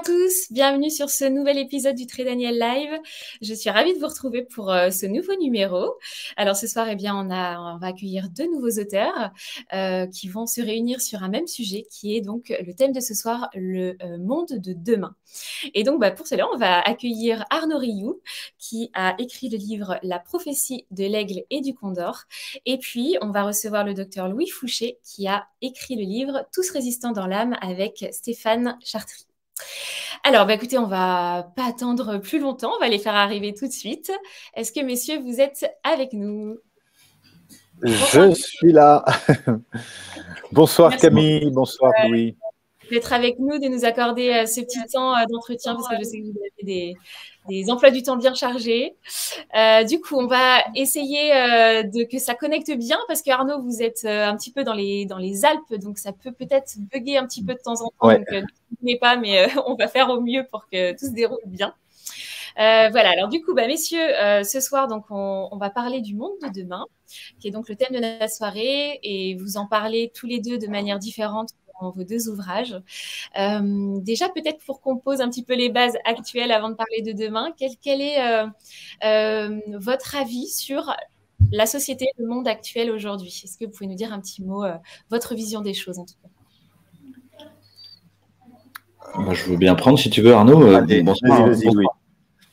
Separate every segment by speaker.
Speaker 1: à tous, bienvenue sur ce nouvel épisode du Très Daniel Live. Je suis ravie de vous retrouver pour euh, ce nouveau numéro. Alors ce soir, et eh bien, on, a, on va accueillir deux nouveaux auteurs euh, qui vont se réunir sur un même sujet qui est donc le thème de ce soir, le euh, monde de demain. Et donc bah, pour cela, on va accueillir Arnaud Rioux qui a écrit le livre La prophétie de l'aigle et du condor. Et puis on va recevoir le docteur Louis Fouché qui a écrit le livre Tous résistants dans l'âme avec Stéphane Chartry. Alors, bah, écoutez, on va pas attendre plus longtemps, on va les faire arriver tout de suite. Est-ce que, messieurs, vous êtes avec nous
Speaker 2: Je suis là. bonsoir Camille, bonsoir Louis
Speaker 1: d'être avec nous, de nous accorder euh, ce petit temps euh, d'entretien parce que je sais que vous avez des, des emplois du temps bien chargés. Euh, du coup, on va essayer de que ça connecte bien parce que Arnaud, vous êtes un petit peu dans les dans les Alpes, donc ça peut peut-être buguer un petit peu de temps en temps. Donc, ne pas, mais on va faire au mieux pour que tout se déroule bien. voilà, alors du coup, bah, messieurs, ce soir, donc, on, on, va parler du monde de demain, qui est donc le thème de la soirée, et vous en parlez tous les deux de manière différente vos deux ouvrages. Euh, déjà, peut-être pour qu'on pose un petit peu les bases actuelles avant de parler de demain, quel, quel est euh, euh, votre avis sur la société, le monde actuel aujourd'hui Est-ce que vous pouvez nous dire un petit mot, votre vision des choses en tout cas
Speaker 3: je veux bien prendre si tu veux, Arnaud. bonsoir.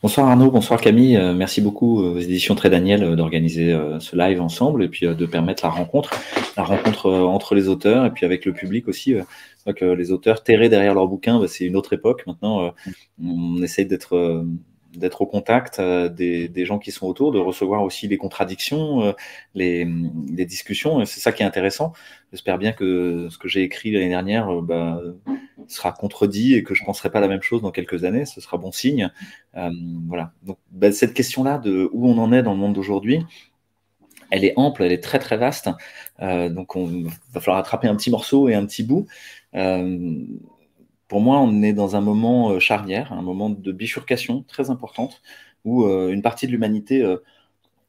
Speaker 3: Bonsoir Arnaud, bonsoir Camille. Euh, merci beaucoup euh, aux éditions Très Daniel euh, d'organiser ce live ensemble et puis de permettre la rencontre, la rencontre entre les auteurs et puis avec le public aussi. que les auteurs terrés derrière leurs bouquins, bah, c'est une autre époque. Maintenant, on essaye d'être d'être au contact euh, des, gens qui sont autour, de recevoir aussi les contradictions, euh, les, discussions. C'est ça qui est intéressant. J'espère bien que ce que j'ai écrit l'année dernière euh, bah, sera contredit et que je ne penserai pas la même chose dans quelques années. Ce sera bon signe. voilà. Donc, bah, cette question-là de où on en est dans le monde d'aujourd'hui, elle est ample, elle est très très vaste. donc, on va falloir attraper un petit morceau et un petit bout pour moi, on est dans un moment euh, charnière, un moment de bifurcation très importante, où euh, une partie de l'humanité euh,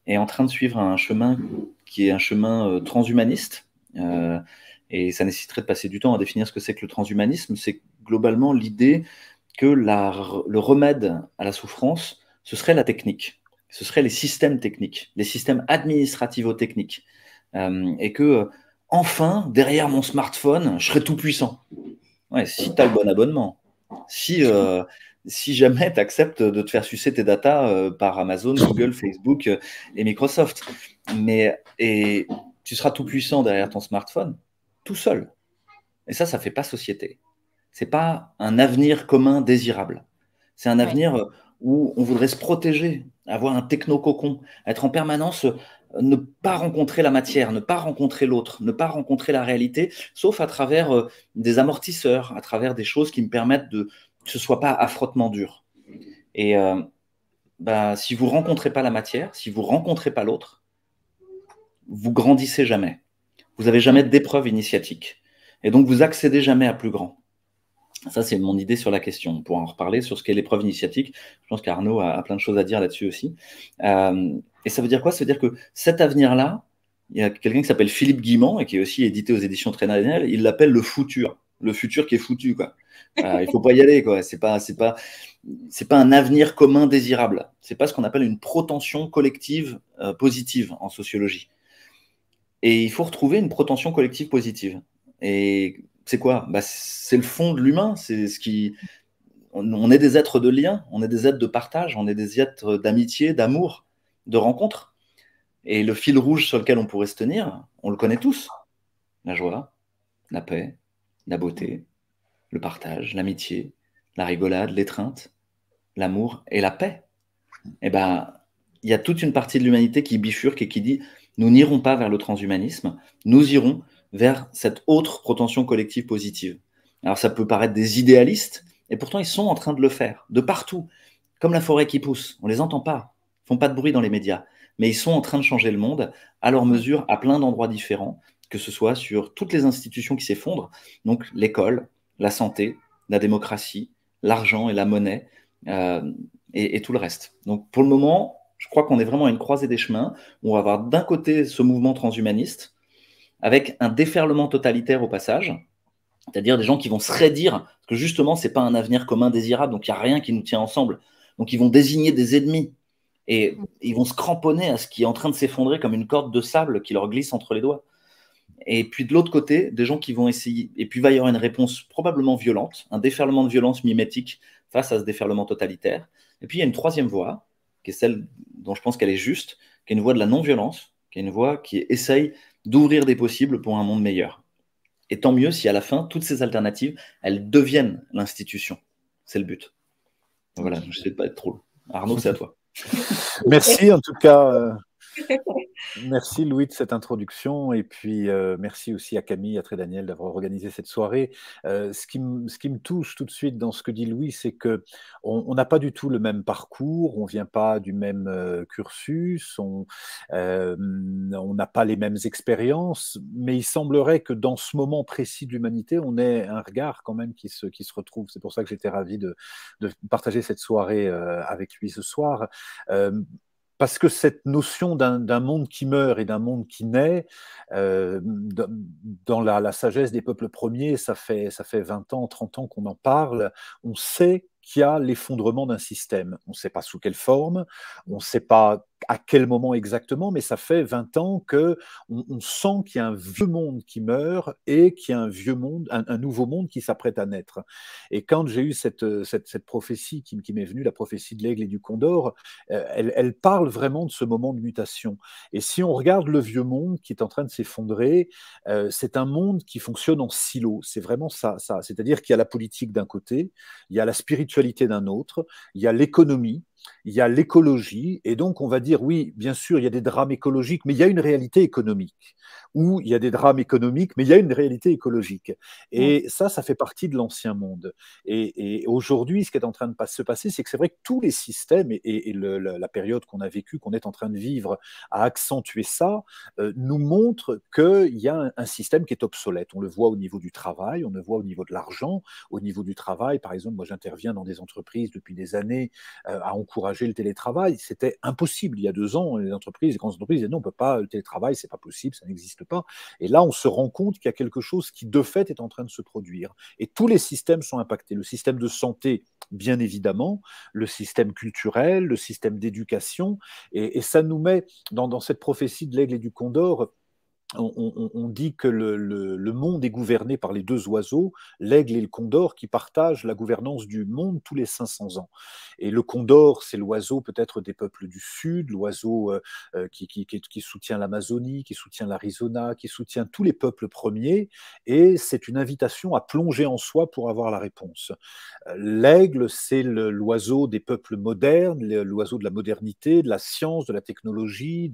Speaker 3: est en train de suivre un chemin qui est un chemin transhumaniste. et ça nécessiterait de passer du temps à définir ce que c'est que le transhumanisme. C'est globalement l'idée que le remède à la souffrance, ce serait la technique, ce serait les systèmes techniques, les systèmes administrativo-techniques. et que, enfin, derrière mon smartphone, je serais tout puissant. Ouais, si tu as le bon abonnement. Si, euh, si jamais tu acceptes de te faire sucer tes datas euh, par Amazon, Google, Facebook euh, et Microsoft. Mais et tu seras tout puissant derrière ton smartphone, tout seul. Et ça, ça ne fait pas société. C'est pas un avenir commun désirable. C'est un avenir où on voudrait se protéger, avoir un techno-cocon, être en permanence ne pas rencontrer la matière, ne pas rencontrer l'autre, ne pas rencontrer la réalité, sauf à travers euh, des amortisseurs, à travers des choses qui me permettent de que ce soit pas à frottement dur. Et euh, bah, si vous rencontrez pas la matière, si vous rencontrez pas l'autre, vous grandissez jamais. Vous n'avez jamais d'épreuve initiatique. Et donc vous accédez jamais à plus grand. Ça, c'est mon idée sur la question. pour en reparler sur ce qu'est l'épreuve initiatique. Je pense qu'Arnaud a, plein de choses à dire là-dessus aussi. Euh, et ça veut dire quoi Ça veut dire que cet avenir-là, il y a quelqu'un qui s'appelle Philippe Guimand et qui est aussi édité aux éditions Trénariel, il l'appelle le futur. Le futur qui est foutu, quoi. Euh, il faut pas y aller, quoi. C'est pas, c'est pas, c'est pas un avenir commun désirable. C'est pas ce qu'on appelle une protension collective euh, positive en sociologie. Et il faut retrouver une protension collective positive. Et c'est quoi bah, C'est le fond de l'humain, c'est ce qui... On, est des êtres de lien, on est des êtres de partage, on est des êtres d'amitié, d'amour, de rencontre. Et le fil rouge sur lequel on pourrait se tenir, on le connaît tous. La joie, la paix, la beauté, le partage, l'amitié, la rigolade, l'étreinte, l'amour et la paix. Eh ben, il y a toute une partie de l'humanité qui bifurque et qui dit nous n'irons pas vers le transhumanisme, nous irons vers cette autre protention collective positive. Alors ça peut paraître des idéalistes, et pourtant ils sont en train de le faire, de partout, comme la forêt qui pousse, on ne les entend pas, ils font pas de bruit dans les médias, mais ils sont en train de changer le monde à leur mesure, à plein d'endroits différents, que ce soit sur toutes les institutions qui s'effondrent, donc l'école, la santé, la démocratie, l'argent et la monnaie, euh, et, et tout le reste. Donc pour le moment, je crois qu'on est vraiment à une croisée des chemins, on va avoir d'un côté ce mouvement transhumaniste, avec un déferlement totalitaire au passage, c'est-à-dire des gens qui vont se rédire que justement, ce n'est pas un avenir commun désirable, donc il n'y a rien qui nous tient ensemble. Donc ils vont désigner des ennemis et ils vont se cramponner à ce qui est en train de s'effondrer comme une corde de sable qui leur glisse entre les doigts. Et puis de l'autre côté, des gens qui vont essayer, et puis il va y avoir une réponse probablement violente, un déferlement de violence mimétique face à ce déferlement totalitaire. Et puis il y a une troisième voie, qui est celle dont je pense qu'elle est juste, qui est une voie de la non-violence, qui est une voie qui essaye d'ouvrir des possibles pour un monde meilleur. Et tant mieux si à la fin, toutes ces alternatives, elles deviennent l'institution. C'est le but. Voilà, j'essaie de pas être trop. Arnaud,
Speaker 2: c'est à toi. Merci en tout cas. Euh, merci Louis de cette introduction et puis euh, merci aussi à Camille, à Très Daniel d'avoir organisé cette soirée. Euh, ce, qui ce qui me touche tout de suite dans ce que dit Louis, c'est que on n'a pas du tout le même parcours, on vient pas du même euh, cursus, on n'a pas les mêmes expériences, mais il semblerait que dans ce moment précis d'humanité, on ait un regard quand même qui se, qui se retrouve. C'est pour ça que j'étais ravi de, de, partager cette soirée avec lui ce soir parce que cette notion d'un monde qui meurt et d'un monde qui naît, euh, dans la, sagesse des peuples premiers, ça fait, ça fait 20 ans, 30 ans qu'on en parle, on sait qu'il y a l'effondrement d'un système. On ne sait pas sous quelle forme, on ne sait pas à quel moment exactement, mais ça fait 20 ans que on, sent qu'il y a un vieux monde qui meurt et qu'il y a un vieux monde, un, nouveau monde qui s'apprête à naître. Et quand j'ai eu cette, euh, cette, prophétie qui, m'est venue, la prophétie de l'aigle et du condor, euh, elle, parle vraiment de ce moment de mutation. Et si on regarde le vieux monde qui est en train de s'effondrer, euh, c'est un monde qui fonctionne en silo. C'est vraiment ça. C'est-à-dire qu'il y a la politique d'un côté, il y a la spiritualité d'un autre, il y a l'économie, il y a l'écologie, et donc on va dire, oui, bien sûr, il y a des drames écologiques, mais il y a une réalité économique, ou il y a des drames économiques, mais il y a une réalité écologique. Et ça, ça fait partie de l'ancien monde. Et, aujourd'hui, ce qui est en train de se passer, c'est que c'est vrai que tous les systèmes, et, la période qu'on a vécue, qu'on est en train de vivre, à accentuer ça, euh, nous montre qu'il y a un, système qui est obsolète. On le voit au niveau du travail, on le voit au niveau de l'argent, au niveau du travail. Par exemple, moi j'interviens dans des entreprises depuis des années euh, à Hong encourager le télétravail. C'était impossible il y a deux ans. Les entreprises, les grandes entreprises disaient non, on peut pas, le télétravail, c'est pas possible, ça n'existe pas. Et là, on se rend compte qu'il y a quelque chose qui de fait est en train de se produire. Et tous les systèmes sont impactés. Le système de santé, bien évidemment, le système culturel, le système d'éducation, et, ça nous met dans cette prophétie de l'aigle et du condor on, dit que le, monde est gouverné par les deux oiseaux, l'aigle et le condor, qui partagent la gouvernance du monde tous les 500 ans. Et le condor, c'est l'oiseau peut-être des peuples du Sud, l'oiseau euh, euh, qui, soutient l'Amazonie, qui soutient l'Arizona, qui soutient tous les peuples premiers, et c'est une invitation à plonger en soi pour avoir la réponse. Euh, l'aigle, c'est l'oiseau des peuples modernes, l'oiseau de la modernité, de la science, de la technologie,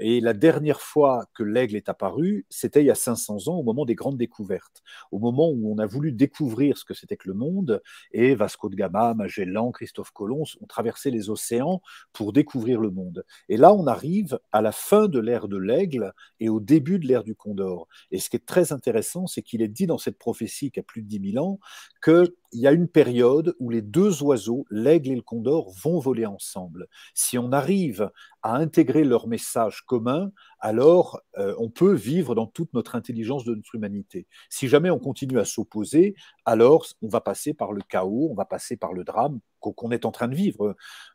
Speaker 2: et la dernière fois que l'aigle l'aigle est apparu, c'était il y a 500 ans, au moment des grandes découvertes, au moment où on a voulu découvrir ce que c'était que le monde, et Vasco de Gama, Magellan, Christophe Colomb ont traversé les océans pour découvrir le monde. Et là, on arrive à la fin de l'ère de l'aigle et au début de l'ère du condor. Et ce qui est très intéressant, c'est qu'il est dit dans cette prophétie qui a plus de 10 000 ans que il y a une période où les deux oiseaux, l'aigle et le condor, vont voler ensemble. Si on arrive à intégrer leur message commun, alors euh, on peut vivre dans toute notre intelligence de notre humanité. Si jamais on continue à s'opposer, alors on va passer par le chaos, on va passer par le drame qu'on est en train de vivre.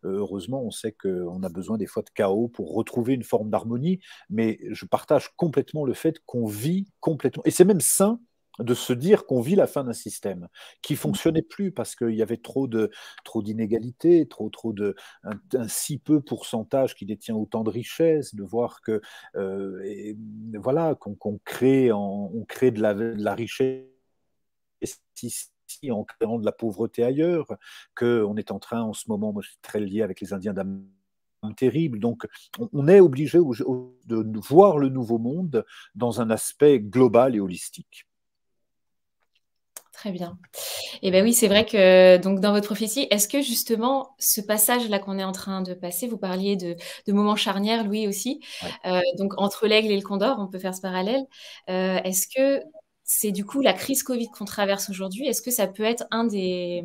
Speaker 2: Euh, heureusement, on sait qu'on a besoin des fois de chaos pour retrouver une forme d'harmonie, mais je partage complètement le fait qu'on vit complètement, et c'est même sain de se dire qu'on vit la fin d'un système qui mmh. fonctionnait plus parce qu'il y avait trop de trop d'inégalités, trop trop de un, si peu pourcentage qui détient autant de richesses, de voir que euh, voilà qu'on crée on crée de la, de la richesse ici en créant de la pauvreté ailleurs, que on est en train en ce moment, moi je suis très lié avec les Indiens d'Amérique terrible. Donc, on est obligé de voir le nouveau monde dans un aspect global et holistique.
Speaker 1: Très bien. Et eh bien oui, c'est vrai que donc dans votre prophétie, est-ce que justement ce passage là qu'on est en train de passer, vous parliez de, moments charnières, Louis aussi, euh, donc entre l'aigle et le condor, on peut faire ce parallèle. Euh, est-ce que c'est du coup la crise Covid qu'on traverse aujourd'hui Est-ce que ça peut être un des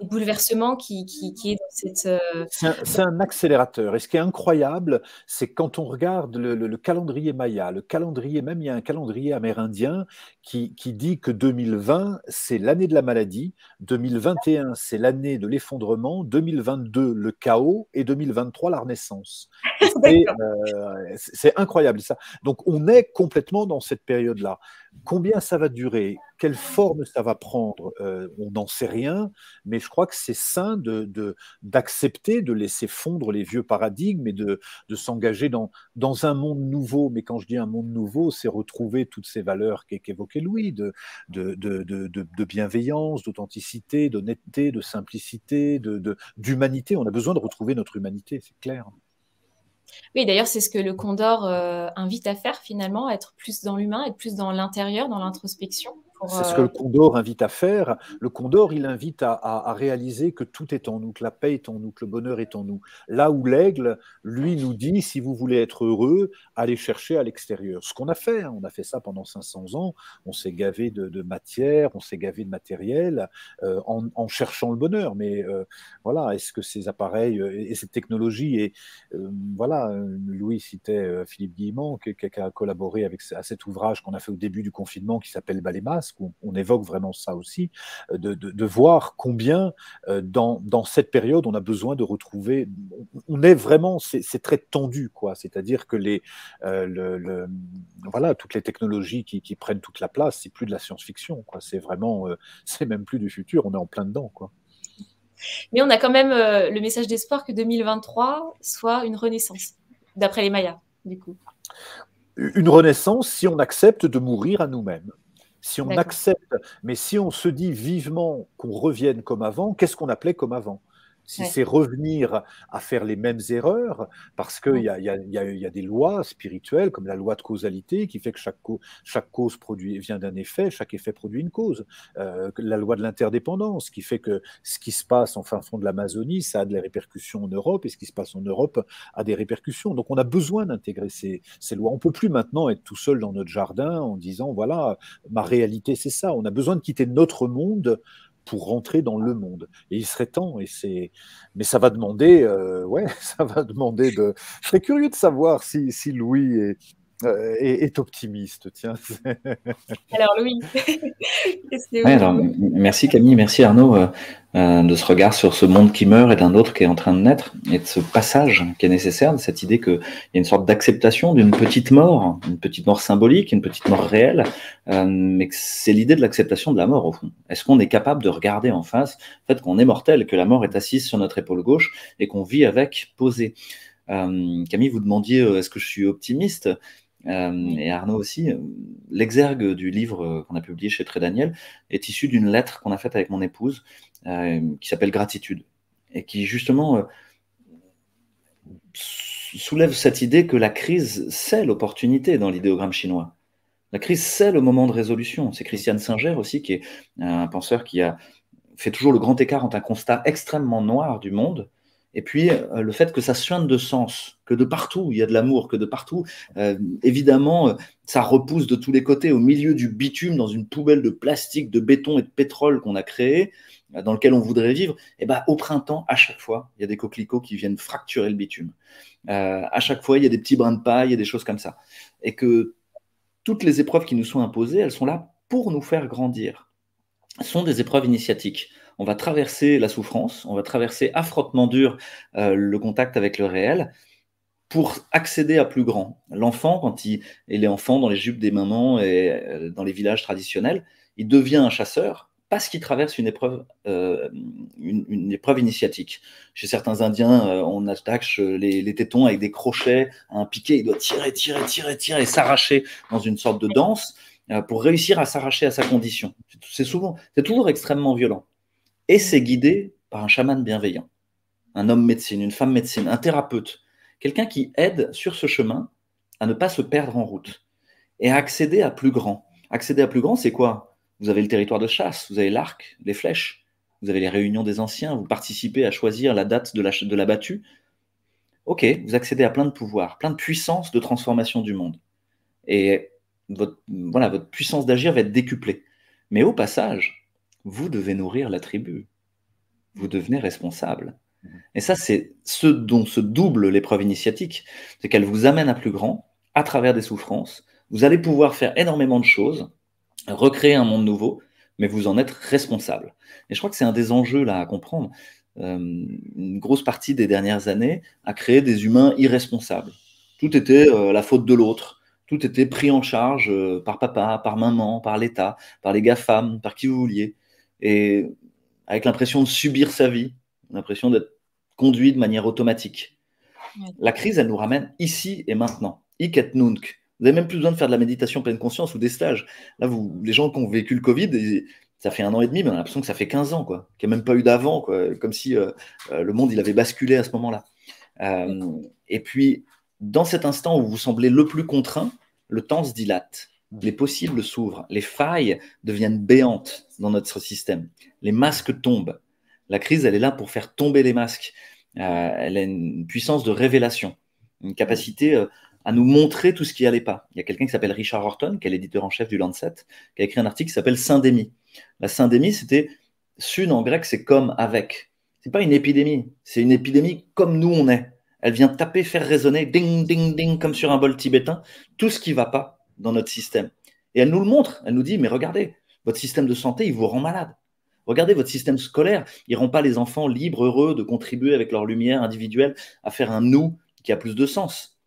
Speaker 1: des qui, est dans cette. Euh, c'est
Speaker 2: un, accélérateur. Et ce qui est incroyable, c'est quand on regarde le, calendrier Maya, le calendrier, même il y a un calendrier amérindien qui, dit que 2020, c'est l'année de la maladie, 2021, c'est l'année de l'effondrement, 2022, le chaos, et 2023, la renaissance. Euh, c'est incroyable ça. Donc on est complètement dans cette période-là. Combien ça va durer Quelle forme ça va prendre euh, On n'en sait rien, mais je crois que c'est sain d'accepter, de, d'accepter, de, laisser fondre les vieux paradigmes et de, s'engager dans, un monde nouveau. Mais quand je dis un monde nouveau, c'est retrouver toutes ces valeurs qu'évoquait Louis, de, bienveillance, d'authenticité, d'honnêteté, de simplicité, d'humanité. On a besoin de retrouver notre humanité, c'est clair.
Speaker 1: Oui, d'ailleurs, c'est ce que le Condor euh, invite à faire finalement, être plus dans l'humain, être plus dans l'intérieur, dans l'introspection. C'est ce euh, que le
Speaker 2: Condor invite à faire. Le Condor, il invite à, réaliser que tout est en nous, que la paix est en nous, que le bonheur est en nous. Là où l'aigle, lui, nous dit, si vous voulez être heureux, allez chercher à l'extérieur. Ce qu'on a fait, hein. on a fait ça pendant 500 ans, on s'est gavé de, matière, on s'est gavé de matériel euh, en, cherchant le bonheur. Mais euh, voilà, est-ce que ces appareils et, cette technologie, et voilà, Louis citait Philippe Guillemont, qui, qui, a collaboré avec, à cet ouvrage qu'on a fait au début du confinement qui s'appelle Balémas, on évoque vraiment ça aussi, euh, de, voir combien euh, dans, cette période on a besoin de retrouver. On est vraiment, c'est très tendu, quoi. C'est-à-dire que les, euh, le, voilà, toutes les technologies qui, prennent toute la place, c'est plus de la science-fiction, quoi. C'est vraiment, c'est même plus du futur, on est en plein dedans, quoi.
Speaker 1: Mais on a quand même le message d'espoir que 2023 soit une renaissance, d'après les Mayas, du coup.
Speaker 2: Une renaissance si on accepte de mourir à nous-mêmes. Si on accepte, mais si on se dit vivement qu'on revienne comme avant, qu'est-ce qu'on appelait comme avant si c'est revenir à faire les mêmes erreurs, parce qu'il y, a, des lois spirituelles, comme la loi de causalité, qui fait que chaque, cause produit, vient d'un effet, chaque effet produit une cause. Euh, la loi de l'interdépendance, qui fait que ce qui se passe en fin fond de l'Amazonie, ça a des répercussions en Europe, et ce qui se passe en Europe a des répercussions. Donc on a besoin d'intégrer ces, ces lois. On ne peut plus maintenant être tout seul dans notre jardin en disant, voilà, ma réalité, c'est ça. On a besoin de quitter notre monde pour rentrer dans le monde. Et il serait temps. Et c'est, mais ça va demander, euh, ouais, ça va demander de. Je serais curieux de savoir si, si Louis est, euh, est, optimiste. Tiens.
Speaker 1: Alors Louis,
Speaker 3: merci Camille, merci Arnaud euh, euh, de ce regard sur ce monde qui meurt et d'un autre qui est en train de naître et de ce passage qui est nécessaire, de cette idée qu'il y a une sorte d'acceptation d'une petite mort, une petite mort symbolique, une petite mort réelle, euh, mais c'est l'idée de l'acceptation de la mort au fond. Est-ce qu'on est capable de regarder en face le fait qu'on est mortel, que la mort est assise sur notre épaule gauche et qu'on vit avec posé Camille, vous demandiez est-ce que je suis optimiste euh, et Arnaud aussi, euh, l'exergue du livre euh, qu'on a publié chez Très Daniel est issu d'une lettre qu'on a faite avec mon épouse qui s'appelle Gratitude et qui justement soulève cette idée que la crise, c'est l'opportunité dans l'idéogramme chinois. La crise, c'est le moment de résolution. C'est Christiane Singer aussi qui est un penseur qui a fait toujours le grand écart entre un constat extrêmement noir du monde et puis, euh, le fait que ça soigne de sens, que de partout, il y a de l'amour, que de partout, euh, évidemment, euh, ça repousse de tous les côtés, au milieu du bitume, dans une poubelle de plastique, de béton et de pétrole qu'on a créé, dans lequel on voudrait vivre. Et eh ben, au printemps, à chaque fois, il y a des coquelicots qui viennent fracturer le bitume. à chaque fois, il y a des petits brins de paille, il y a des choses comme ça. Et que toutes les épreuves qui nous sont imposées, elles sont là pour nous faire grandir. Ce sont des épreuves initiatiques on va traverser la souffrance, on va traverser affrontement dur euh, le contact avec le réel pour accéder à plus grand. L'enfant, quand il, est enfant dans les jupes des mamans et euh, dans les villages traditionnels, il devient un chasseur parce qu'il traverse une épreuve, euh, une, épreuve initiatique. Chez certains Indiens, on attache les, tétons avec des crochets un piquet, il doit tirer, tirer, tirer, tirer et s'arracher dans une sorte de danse pour réussir à s'arracher à sa condition. C'est souvent, c'est toujours extrêmement violent et c'est guidé par un chaman bienveillant, un homme médecine, une femme médecine, un thérapeute, quelqu'un qui aide sur ce chemin à ne pas se perdre en route et à accéder à plus grand. Accéder à plus grand, c'est quoi Vous avez le territoire de chasse, vous avez l'arc, les flèches, vous avez les réunions des anciens, vous participez à choisir la date de la, battue. Ok, vous accédez à plein de pouvoirs, plein de puissances de transformation du monde. Et voilà, votre puissance d'agir va être décuplée. Mais au passage, vous devez nourrir la tribu. Vous devenez responsable. Mhm. Et ça, c'est ce dont se double l'épreuve initiatique, c'est qu'elle vous amène à plus grand, à travers des souffrances. Vous allez pouvoir faire énormément de choses, recréer un monde nouveau, mais vous en êtes responsable. Et je crois que c'est un des enjeux là à comprendre. Euh, une grosse partie des dernières années a créé des humains irresponsables. Tout était euh, la faute de l'autre. Tout était pris en charge euh, par papa, par maman, par l'État, par les gars femmes, par qui vous vouliez et avec l'impression de subir sa vie, l'impression d'être conduit de manière automatique. La crise, elle nous ramène ici et maintenant. Ik Vous n'avez même plus besoin de faire de la méditation pleine conscience ou des stages. Là, vous, les gens qui ont vécu le Covid, ça fait un an et demi, mais on a l'impression que ça fait 15 ans, quoi. Qu'il n'y a même pas eu d'avant, Comme si euh, euh, le monde, il avait basculé à ce moment-là. Euh, et puis, dans cet instant où vous semblez le plus contraint, le temps se dilate les possibles s'ouvrent, les failles deviennent béantes dans notre système, les masques tombent. La crise, elle est là pour faire tomber les masques. Euh, elle a une puissance de révélation, une capacité euh, à nous montrer tout ce qui n'allait pas. Il y a quelqu'un qui s'appelle Richard Horton, qui est l'éditeur en chef du Lancet, qui a écrit un article qui s'appelle Syndémie. La syndémie, c'était sun en grec, c'est comme avec. Ce n'est pas une épidémie, c'est une épidémie comme nous on est. Elle vient taper, faire résonner, ding, ding, ding, comme sur un bol tibétain, tout ce qui va pas dans notre système. Et elle nous le montre. Elle nous dit, mais regardez, votre système de santé, il vous rend malade. Regardez votre système scolaire, il ne rend pas les enfants libres, heureux de contribuer avec leur lumière individuelle à faire un nous qui a plus de sens.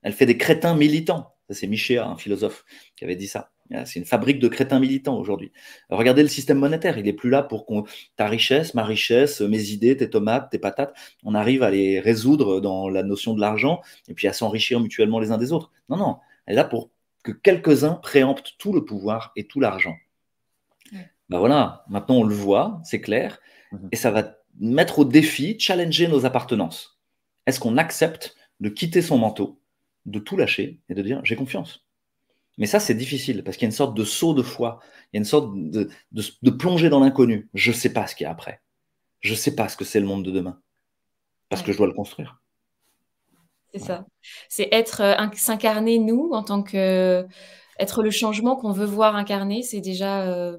Speaker 3: Elle fait des crétins militants. c'est Michéa, un philosophe, qui avait dit ça. Ah, c'est une fabrique de crétins militants aujourd'hui. Regardez le système monétaire. Il n'est plus là pour qu'on ta richesse, ma richesse, mes idées, tes tomates, tes patates. On arrive à les résoudre dans la notion de l'argent et puis à s'enrichir mutuellement les uns des autres. Non, non. Elle est là pour que quelques-uns préemptent tout le pouvoir et tout l'argent. Ben voilà, maintenant on le voit, c'est clair, mhm. et ça va mettre au défi, challenger nos appartenances. Est-ce qu'on accepte de quitter son manteau, de tout lâcher et de dire j'ai confiance mais ça, c'est difficile parce qu'il y a une sorte de saut de foi, il y a une sorte de, de, dans l'inconnu. Je ne sais pas ce qu'il y a après. Je ne sais pas ce que c'est le monde de demain parce que je dois le construire.
Speaker 1: C'est ça. C'est être euh, s'incarner nous en tant que être le changement qu'on veut voir incarner, c'est déjà euh,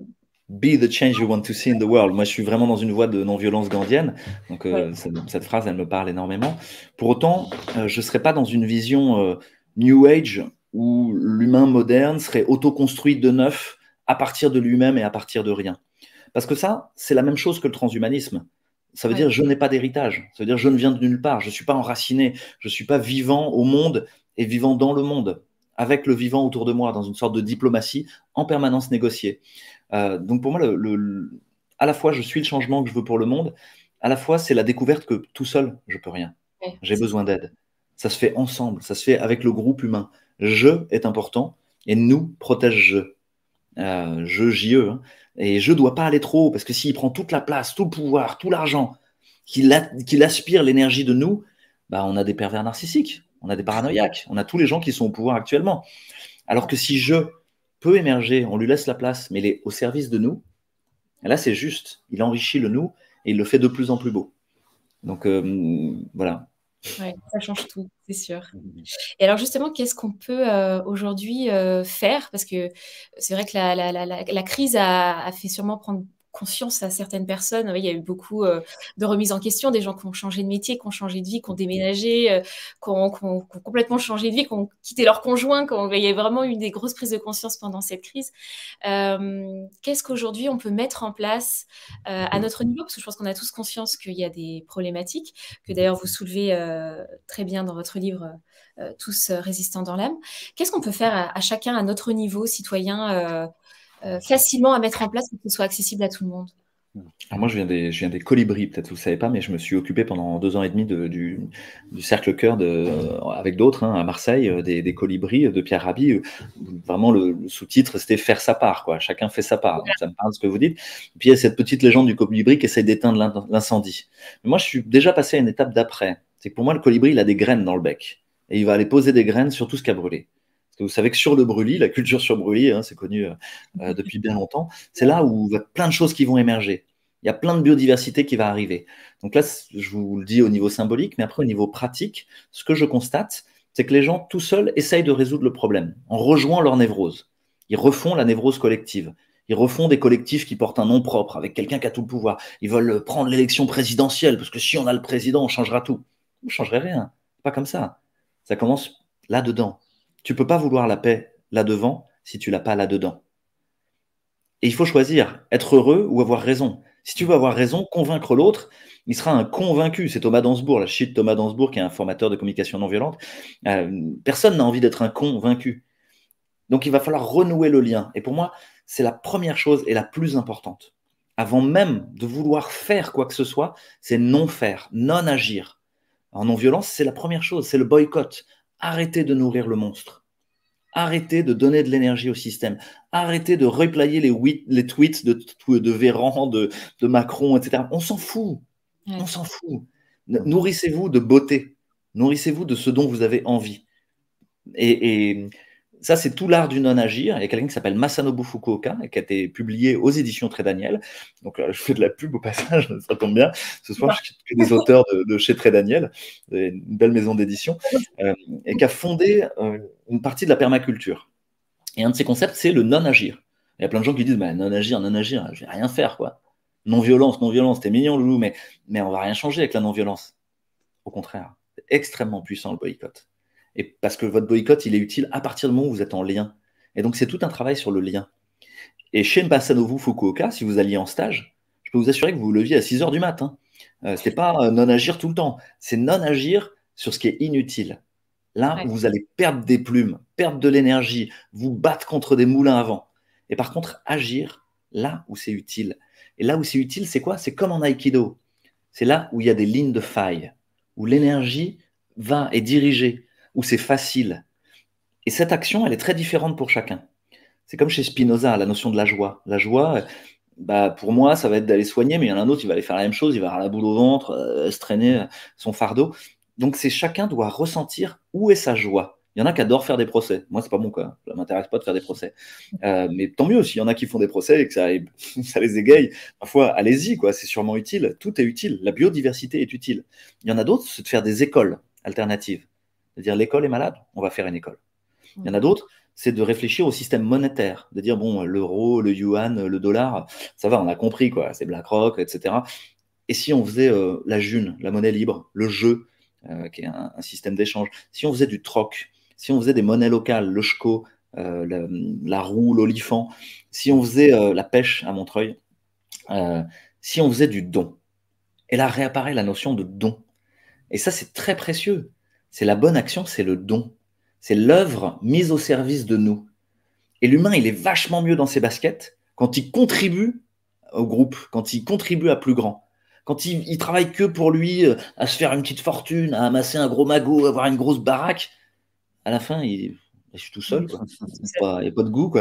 Speaker 3: Be the change you want to see in the world. Moi, je suis vraiment dans une voie de non-violence gandhienne. Donc, euh, cette, cette, phrase, elle me parle énormément. Pour autant, je ne serais pas dans une vision New Age où l'humain moderne serait autoconstruit de neuf à partir de lui-même et à partir de rien. Parce que ça, c'est la même chose que le transhumanisme. Ça veut dire je n'ai pas d'héritage. Ça veut dire je ne viens de nulle part. Je ne suis pas enraciné. Je ne suis pas vivant au monde et vivant dans le monde, avec le vivant autour de moi, dans une sorte de diplomatie en permanence négociée. Euh, donc pour moi, à la fois je suis le changement que je veux pour le monde, à la fois c'est la découverte que tout seul, je peux rien. J'ai besoin d'aide. Ça se fait ensemble, ça se fait avec le groupe humain. Je est important et nous protège je je euh, JE, e, hein. et je ne dois pas aller trop haut, parce que s'il prend toute la place, tout le pouvoir, tout l'argent, qu'il aspire l'énergie de nous, bah, on a des pervers narcissiques, on a des paranoïaques, on a tous les gens qui sont au pouvoir actuellement. Alors que si je peut émerger, on lui laisse la place, mais il est au service de nous, là c'est juste, il enrichit le nous et il le fait de plus en plus beau. Donc euh, voilà,
Speaker 1: Ouais, ça change tout, c'est sûr. Mmh Et alors justement, qu'est-ce qu'on peut euh, aujourd'hui euh, faire Parce que c'est vrai que la, la, la, la crise a, a, fait sûrement prendre conscience à certaines personnes. il y a eu beaucoup euh, de remises en question, des gens qui ont changé de métier, qui ont changé de vie, qui ont déménagé, euh, qui, ont, complètement changé de vie, qui ont quitté leur conjoint. Il y a vraiment eu des grosses prises de conscience pendant cette crise. Euh, qu'est-ce qu'aujourd'hui on peut mettre en place à notre niveau Parce que je pense qu'on a tous conscience qu'il y a des problématiques, que d'ailleurs vous soulevez très bien dans votre livre Tous résistants dans l'âme. Qu'est-ce qu'on peut faire à, chacun à notre niveau, citoyen euh, facilement à mettre en place pour que ce soit accessible à tout le monde
Speaker 3: moi, je viens des, je viens des colibris, peut-être vous ne savez pas, mais je me suis occupé pendant deux ans et demi de, du, cercle cœur de, avec d'autres hein, à Marseille, euh, des, colibris de Pierre Rabhi. Vraiment, le, sous-titre, c'était faire sa part, quoi. Chacun fait sa part. ça me parle de ce que vous dites. puis il y a cette petite légende du colibri qui essaie d'éteindre l'incendie. moi, je suis déjà passé à une étape d'après. C'est que pour moi, le colibri, il a des graines dans le bec et il va aller poser des graines sur tout ce qui a brûlé vous savez que sur le brûlis, la culture sur brûlis, hein, c'est connu euh, euh, depuis bien longtemps, c'est là où il y a plein de choses qui vont émerger. Il y a plein de biodiversité qui va arriver. Donc là, je vous le dis au niveau symbolique, mais après au niveau pratique, ce que je constate, c'est que les gens tout seuls essayent de résoudre le problème en rejoignant leur névrose. Ils refont la névrose collective. Ils refont des collectifs qui portent un nom propre, avec quelqu'un qui a tout le pouvoir. Ils veulent euh, prendre l'élection présidentielle, parce que si on a le président, on changera tout. Vous ne changerez rien. Pas comme ça. Ça commence là-dedans. Tu peux pas vouloir la paix là-devant si tu l'as pas là-dedans. Et il faut choisir être heureux ou avoir raison. Si tu veux avoir raison, convaincre l'autre, il sera un convaincu. C'est Thomas Dansbourg, la chute Thomas Dansbourg, qui est un formateur de communication non violente. Euh, personne n'a envie d'être un convaincu. Donc il va falloir renouer le lien. Et pour moi, c'est la première chose et la plus importante. Avant même de vouloir faire quoi que ce soit, c'est non faire, non agir. En non-violence, c'est la première chose, c'est le boycott. Arrêtez de nourrir le monstre. Arrêtez de donner de l'énergie au système. Arrêtez de replayer les, tweets de, de Véran, de, Macron, etc. On s'en fout.
Speaker 2: On s'en fout.
Speaker 3: Nourrissez-vous de beauté. Nourrissez-vous de ce dont vous avez envie. Et, et, ça, c'est tout l'art du non-agir. Il y a quelqu'un qui s'appelle Masanobu Fukuoka, qui a été publié aux éditions Très Daniel. Donc, euh, je fais de la pub au passage, ça tombe bien. Ce soir, je suis des auteurs de, chez Très Daniel, une belle maison d'édition, euh, et qui a fondé euh, une partie de la permaculture. Et un de ses concepts, c'est le non-agir. Il y a plein de gens qui disent bah, non-agir, non-agir, je vais rien faire, quoi. Non-violence, non-violence, t'es mignon, loulou, mais, mais on va rien changer avec la non-violence. Au contraire, extrêmement puissant le boycott. Et parce que votre boycott, il est utile à partir du moment où vous êtes en lien. Et donc, c'est tout un travail sur le lien. Et chez Mbassadovu Fukuoka, si vous alliez en stage, je peux vous assurer que vous vous leviez à 6 heures du matin. Euh, ce n'est pas euh, non-agir tout le temps, c'est non-agir sur ce qui est inutile. Là, où vous allez perdre des plumes, perdre de l'énergie, vous battre contre des moulins à vent. Et par contre, agir là où c'est utile. Et là où c'est utile, c'est quoi C'est comme en aikido. C'est là où il y a des lignes de faille, où l'énergie va et dirigée où c'est facile. Et cette action, elle est très différente pour chacun. C'est comme chez Spinoza, la notion de la joie. La joie, euh, bah, pour moi, ça va être d'aller soigner, mais il y en a un autre, il va aller faire la même chose, il va avoir la boule au ventre, euh, se traîner euh, son fardeau. Donc, c'est chacun doit ressentir où est sa joie. Il y en a qui adorent faire des procès. Moi, c'est pas mon cas. Hein. Ça m'intéresse pas de faire des procès. mais tant mieux s'il y en a qui font des procès et que ça, les égaye. Parfois, allez-y, quoi. C'est sûrement utile. Tout est utile. La biodiversité est utile. Il y en a d'autres, c'est de faire des écoles alternatives. C'est-à-dire l'école est malade, on va faire une école. Il y en a mm. d'autres, c'est de réfléchir au système monétaire, de dire bon, l'euro, le yuan, le dollar, ça va, on a compris quoi, c'est BlackRock, etc. Et si on faisait euh, la june, la monnaie libre, le jeu, euh, qui est un, système d'échange, si on faisait du troc, si on faisait des monnaies locales, le choco, euh, la, la roue, l'olifant, si on faisait la pêche à Montreuil, si on faisait du don. Et là réapparaît la notion de don. Et ça, c'est très précieux. C'est la bonne action, c'est le don. C'est l'œuvre mise au service de nous. Et l'humain, il est vachement mieux dans ses baskets quand il contribue au groupe, quand il contribue à plus grand. Quand il, travaille que pour lui, euh, à se faire une petite fortune, à amasser un gros magot, à avoir une grosse baraque, à la fin, je suis tout seul. Il n'y a, pas de goût.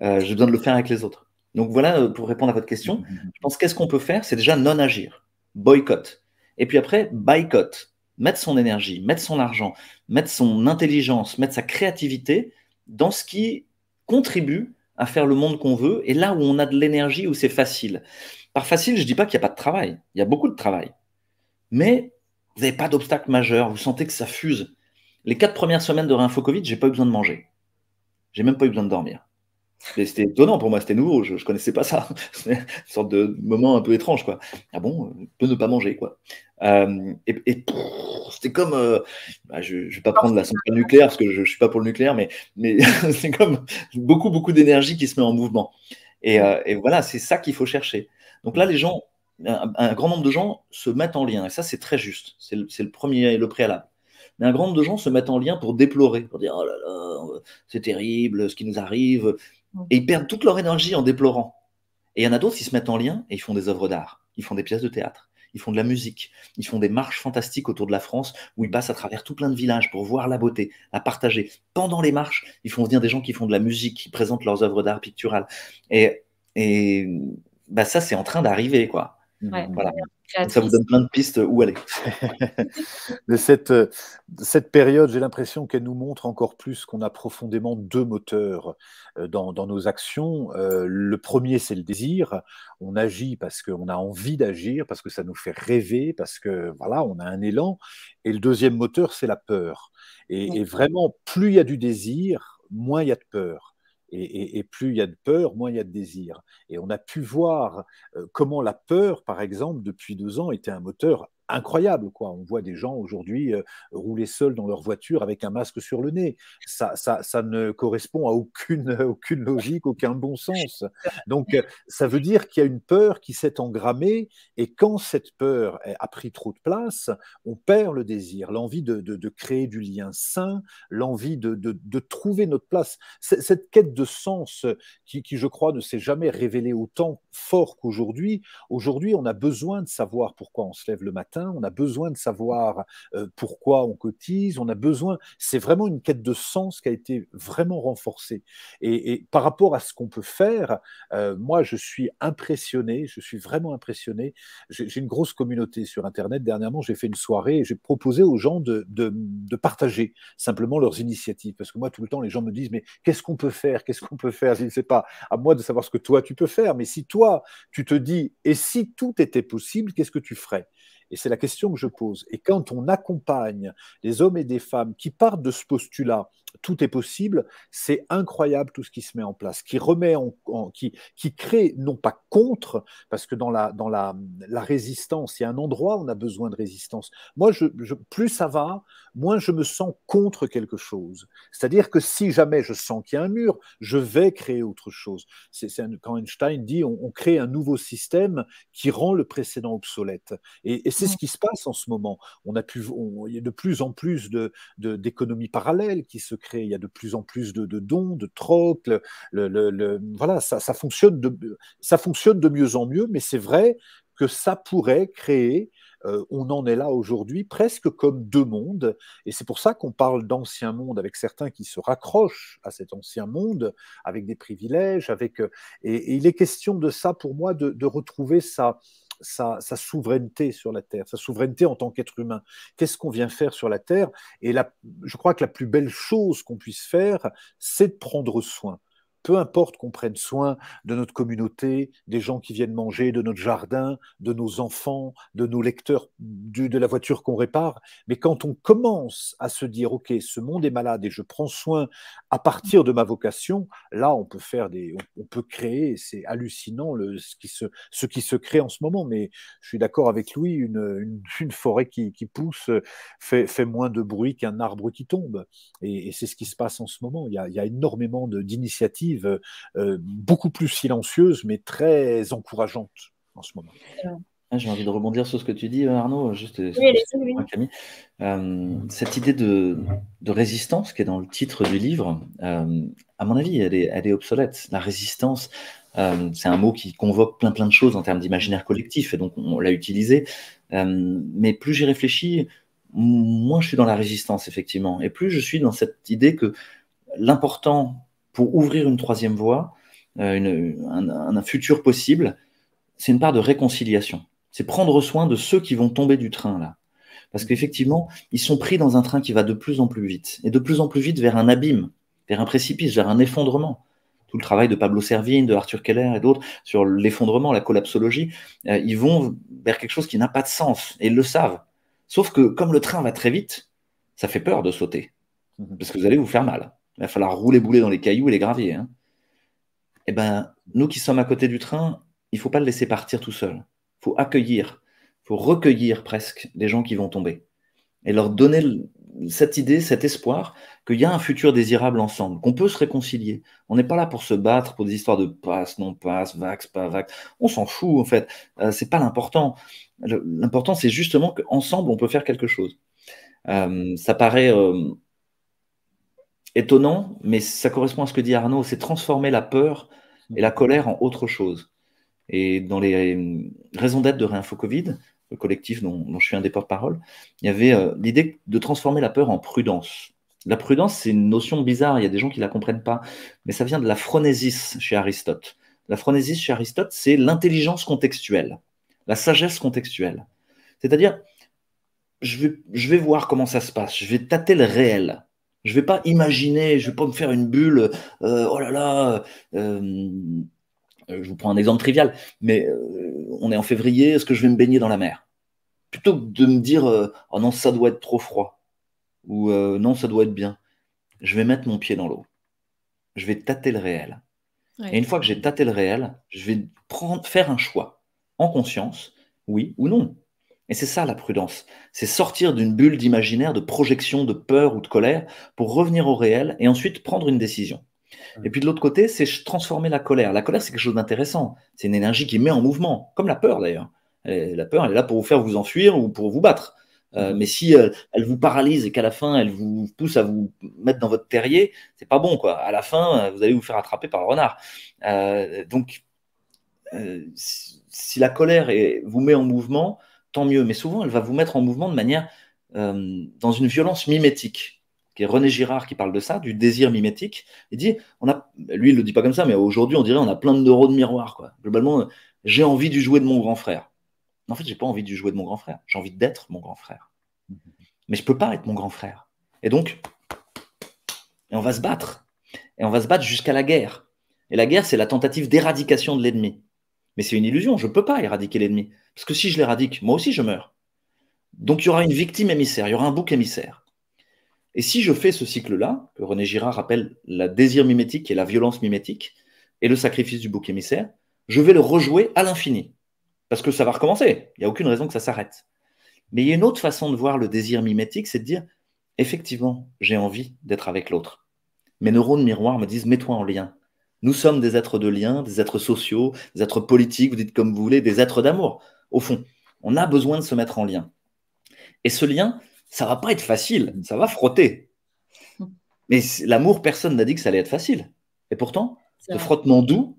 Speaker 3: Euh, j'ai besoin de le faire avec les autres. Donc voilà, euh, pour répondre à votre question, je pense qu'est-ce qu'on peut faire C'est déjà non agir, boycott. Et puis après, boycott mettre son énergie, mettre son argent, mettre son intelligence, mettre sa créativité dans ce qui contribue à faire le monde qu'on veut et là où on a de l'énergie, où c'est facile. Par facile, je ne dis pas qu'il n'y a pas de travail, il y a beaucoup de travail. Mais vous n'avez pas d'obstacle majeur, vous sentez que ça fuse. Les quatre premières semaines de Réinfo Covid, j'ai pas eu besoin de manger. J'ai même pas eu besoin de dormir c'était étonnant pour moi, c'était nouveau, je ne connaissais pas ça. une sorte de moment un peu étrange, quoi. Ah bon, on peut ne pas manger, quoi. Euh, et, c'était comme, euh, bah, je ne vais pas prendre la centrale nucléaire parce que je ne suis pas pour le nucléaire, mais, mais c'est comme beaucoup, beaucoup d'énergie qui se met en mouvement. Et, euh, voilà, c'est ça qu'il faut chercher. Donc là, les gens, un, grand nombre de gens se mettent en lien, et ça, c'est très juste. C'est le, le premier, le préalable mais un grand nombre de gens se mettent en lien pour déplorer, pour dire oh là là, c'est terrible ce qui nous arrive, et ils perdent toute leur énergie en déplorant. Et il y en a d'autres qui se mettent en lien et ils font des œuvres d'art, ils font des pièces de théâtre, ils font de la musique, ils font des marches fantastiques autour de la France où ils passent à travers tout plein de villages pour voir la beauté, la partager. Pendant les marches, ils font venir des gens qui font de la musique, qui présentent leurs œuvres d'art pictural. Et, et bah ça, c'est en train d'arriver,
Speaker 2: quoi. Ça vous donne plein de pistes où aller. Euh, cette, période, j'ai l'impression qu'elle nous montre encore plus qu'on a profondément deux moteurs euh, dans, nos actions. Euh, le premier, c'est le désir. On agit parce qu'on a envie d'agir, parce que ça nous fait rêver, parce que voilà, on a un élan. Et le deuxième moteur, c'est la peur. et vraiment, plus il y a du désir, moins il y a de peur. Et, plus il y a de peur, moins il y a de désir. Et on a pu voir euh, comment la peur, par exemple, depuis deux ans, était un moteur incroyable. Quoi. On voit des gens aujourd'hui euh, rouler seuls dans leur voiture avec un masque sur le nez. Ça, ça, ne correspond à aucune, aucune logique, aucun bon sens. Donc, euh, ça veut dire qu'il y a une peur qui s'est engrammée et quand cette peur a pris trop de place, on perd le désir, l'envie de, de, créer du lien sain, l'envie de, de, trouver notre place. Cette quête de sens qui, qui je crois, ne s'est jamais révélée autant fort qu'aujourd'hui. Aujourd'hui, on a besoin de savoir pourquoi on se lève le matin on a besoin de savoir pourquoi on cotise, on a besoin, c'est vraiment une quête de sens qui a été vraiment renforcée. Et, par rapport à ce qu'on peut faire, moi je suis impressionné, je suis vraiment impressionné. J'ai une grosse communauté sur Internet. Dernièrement, j'ai fait une soirée et j'ai proposé aux gens de, partager simplement leurs initiatives. Parce que moi, tout le temps, les gens me disent, mais qu'est-ce qu'on peut faire Qu'est-ce qu'on peut faire Je ne sais pas, à moi de savoir ce que toi, tu peux faire. Mais si toi, tu te dis, et si tout était possible, qu'est-ce que tu ferais et c'est la question que je pose. Et quand on accompagne les hommes et des femmes qui partent de ce postulat, tout est possible, c'est incroyable tout ce qui se met en place, qui remet en, qui, qui crée non pas contre, parce que dans la dans la, résistance, il y a un endroit où on a besoin de résistance. Moi, je, plus ça va, moins je me sens contre quelque chose. C'est-à-dire que si jamais je sens qu'il y a un mur, je vais créer autre chose. C'est quand Einstein dit on, crée un nouveau système qui rend le précédent obsolète. Et, et c'est ce qui se passe en ce moment. On a pu, il y a de plus en plus d'économies de, parallèles qui se créent, il y a de plus en plus de, dons, de troc. Le, le, voilà, ça, ça, fonctionne de, ça fonctionne de mieux en mieux, mais c'est vrai que ça pourrait créer euh, on en est là aujourd'hui presque comme deux mondes. Et c'est pour ça qu'on parle d'ancien monde avec certains qui se raccrochent à cet ancien monde, avec des privilèges, avec. Euh, et, il est question de ça pour moi, de, retrouver ça sa, souveraineté sur la Terre, sa souveraineté en tant qu'être humain. Qu'est-ce qu'on vient faire sur la Terre Et là, je crois que la plus belle chose qu'on puisse faire, c'est de prendre soin peu importe qu'on prenne soin de notre communauté, des gens qui viennent manger, de notre jardin, de nos enfants, de nos lecteurs, du, de la voiture qu'on répare, mais quand on commence à se dire, OK, ce monde est malade et je prends soin à partir de ma vocation, là, on peut faire des, on, peut créer, c'est hallucinant le, ce, qui se, ce qui se crée en ce moment, mais je suis d'accord avec Louis, une, une, forêt qui, qui, pousse fait, fait moins de bruit qu'un arbre qui tombe. Et, et c'est ce qui se passe en ce moment. Il y a, il y a énormément d'initiatives euh, beaucoup plus silencieuse, mais très encourageante en ce moment. Ah, j'ai envie de rebondir sur ce que tu dis, euh, Arnaud, juste euh, Camille.
Speaker 3: cette idée de, résistance qui est dans le titre du livre, à mon avis, elle est, obsolète. La résistance, c'est un mot qui convoque plein plein de choses en termes d'imaginaire collectif, et donc on, l'a utilisé. mais plus j'y réfléchis, moins je suis dans la résistance, effectivement. Et plus je suis dans cette idée que l'important pour ouvrir une troisième voie, euh, un, futur possible, c'est une part de réconciliation. C'est prendre soin de ceux qui vont tomber du train là. Parce qu'effectivement, ils sont pris dans un train qui va de plus en plus vite, et de plus en plus vite vers un abîme, vers un précipice, vers un effondrement. Tout le travail de Pablo Servigne, de Arthur Keller et d'autres sur l'effondrement, la collapsologie, euh, ils vont vers quelque chose qui n'a pas de sens, et ils le savent. Sauf que comme le train va très vite, ça fait peur de sauter, mm-hmm. parce que vous allez vous faire mal. Il va falloir rouler bouler dans les cailloux et les graviers. Hein. Eh ben, nous qui sommes à côté du train, il ne faut pas le laisser partir tout seul. Il faut accueillir, il faut recueillir presque les gens qui vont tomber et leur donner cette idée, cet espoir qu'il y a un futur désirable ensemble, qu'on peut se réconcilier. On n'est pas là pour se battre pour des histoires de passe, non passe, vax, pas vax. On s'en fout en fait. Ce euh, c'est pas l'important. L'important c'est justement qu'ensemble on peut faire quelque chose. Euh, ça paraît euh, étonnant, mais ça correspond à ce que dit Arnaud, c'est transformer la peur et la colère en autre chose. Et dans les euh, raisons d'être de Réinfo Covid, le collectif dont, je suis un des porte-parole, il y avait euh, l'idée de transformer la peur en prudence. La prudence, c'est une notion bizarre, il y a des gens qui ne la comprennent pas, mais ça vient de la phronésis chez Aristote. La phronésis chez Aristote, c'est l'intelligence contextuelle, la sagesse contextuelle. C'est-à-dire, je vais, je vais voir comment ça se passe, je vais tâter le réel, je ne vais pas imaginer, je ne vais pas me faire une bulle. Euh, oh là là. Euh, euh, je vous prends un exemple trivial, mais on est en février. Est-ce que je vais me baigner dans la mer Plutôt que de me dire oh non ça doit être trop froid ou non ça doit être bien, je vais mettre mon pied dans l'eau. Je vais tâter le réel. Et une fois que j'ai tâté le réel, je vais faire un choix en conscience, oui ou non. Et c'est ça la prudence. C'est sortir d'une bulle d'imaginaire, de projection, de peur ou de colère pour revenir au réel et ensuite prendre une décision. Et puis de l'autre côté, c'est transformer la colère. La colère, c'est quelque chose d'intéressant. C'est une énergie qui met en mouvement, comme la peur d'ailleurs. La peur, elle est là pour vous faire vous enfuir ou pour vous battre. Euh, mais si euh, elle vous paralyse et qu'à la fin elle vous pousse à vous mettre dans votre terrier, c'est pas bon quoi. À la fin, euh, vous allez vous faire attraper par le renard. donc, si la colère vous met en mouvement, tant mieux. Mais souvent, elle va vous mettre en mouvement de manière, euh, dans une violence mimétique. Qui René Girard qui parle de ça, du désir mimétique. Il dit, on a, lui, il le dit pas comme ça, mais aujourd'hui, on dirait, on a plein de de miroirs. Quoi. Globalement, j'ai envie du jouet de mon grand frère. En fait, j'ai pas envie du jouet de mon grand frère. J'ai envie d'être mon grand frère. Mais je peux pas être mon grand frère. Et donc, et on va se battre. Et on va se battre jusqu'à la guerre. Et la guerre, c'est la tentative d'éradication de l'ennemi. Mais c'est une illusion, je ne peux pas éradiquer l'ennemi. Parce que si je l'éradique, moi aussi je meurs. Donc il y aura une victime émissaire, il y aura un bouc émissaire. Et si je fais ce cycle-là, que René Girard appelle la désir mimétique et la violence mimétique, et le sacrifice du bouc émissaire, je vais le rejouer à l'infini. Parce que ça va recommencer. Il n'y a aucune raison que ça s'arrête. Mais il y a une autre façon de voir le désir mimétique, c'est de dire, effectivement, j'ai envie d'être avec l'autre. Mes neurones miroirs me disent, mets-toi en lien, nous sommes des êtres de lien, des êtres sociaux, des êtres politiques, vous dites comme vous voulez, des êtres d'amour. Au fond, on a besoin de se mettre en lien. Et ce lien, ça va pas être facile, ça va frotter. Mais l'amour, personne n'a dit que ça allait être facile. Et pourtant, le frottement doux,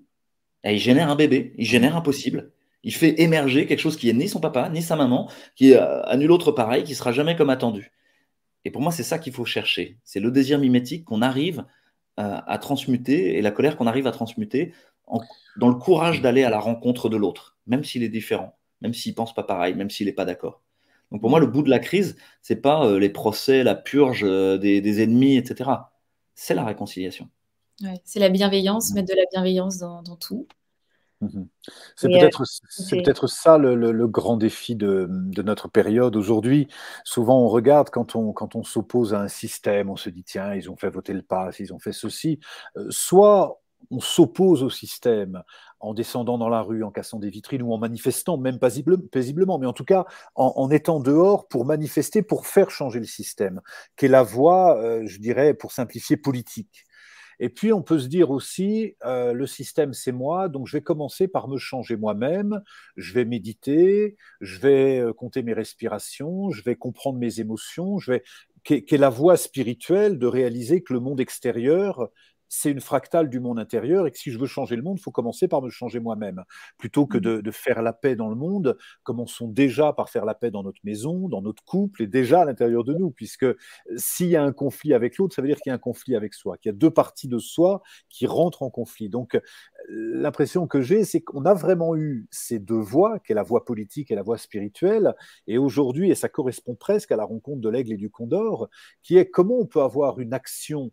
Speaker 3: eh, il génère un bébé, il génère un possible. Il fait émerger quelque chose qui est ni son papa, ni sa maman, qui est euh, à nul autre pareil, qui sera jamais comme attendu. Et pour moi, c'est ça qu'il faut chercher. C'est le désir mimétique qu'on arrive euh, à, transmuter et la colère qu'on arrive à transmuter dans le courage d'aller à la rencontre de l'autre, même s'il est différent, même s'il pense pas pareil, même s'il n'est pas d'accord. Donc pour moi, le bout de la crise, c'est pas euh, les procès, la purge euh, des, ennemis, etc. C'est la réconciliation.
Speaker 1: c'est la bienveillance, mettre de la bienveillance dans tout.
Speaker 3: Mhm.
Speaker 2: C'est euh, peut-être ça le, grand défi de, notre période aujourd'hui. Souvent, on regarde quand on, s'oppose à un système, on se dit tiens, ils ont fait voter le pass, ils ont fait ceci. Euh, soit on s'oppose au système en descendant dans la rue, en cassant des vitrines ou en manifestant, même paisiblement, mais en tout cas en, étant dehors pour manifester, pour faire changer le système, qui la voie, euh, je dirais, pour simplifier, politique. Et puis, on peut se dire aussi, euh, le système, c'est moi, donc je vais commencer par me changer moi-même, je vais méditer, je vais euh, compter mes respirations, je vais comprendre mes émotions, je vais... qui est la voie spirituelle de réaliser que le monde extérieur c'est une fractale du monde intérieur et que si je veux changer le monde, il faut commencer par me changer moi-même. Plutôt que mmh. de, faire la paix dans le monde, commençons déjà par faire la paix dans notre maison, dans notre couple et déjà à l'intérieur de nous, puisque s'il y a un conflit avec l'autre, ça veut dire qu'il y a un conflit avec soi, qu'il y a deux parties de soi qui rentrent en conflit. Donc euh, l'impression que j'ai, c'est qu'on a vraiment eu ces deux voies, qui est la voie politique et la voie spirituelle, et aujourd'hui, et ça correspond presque à la rencontre de l'aigle et du condor, qui est comment on peut avoir une action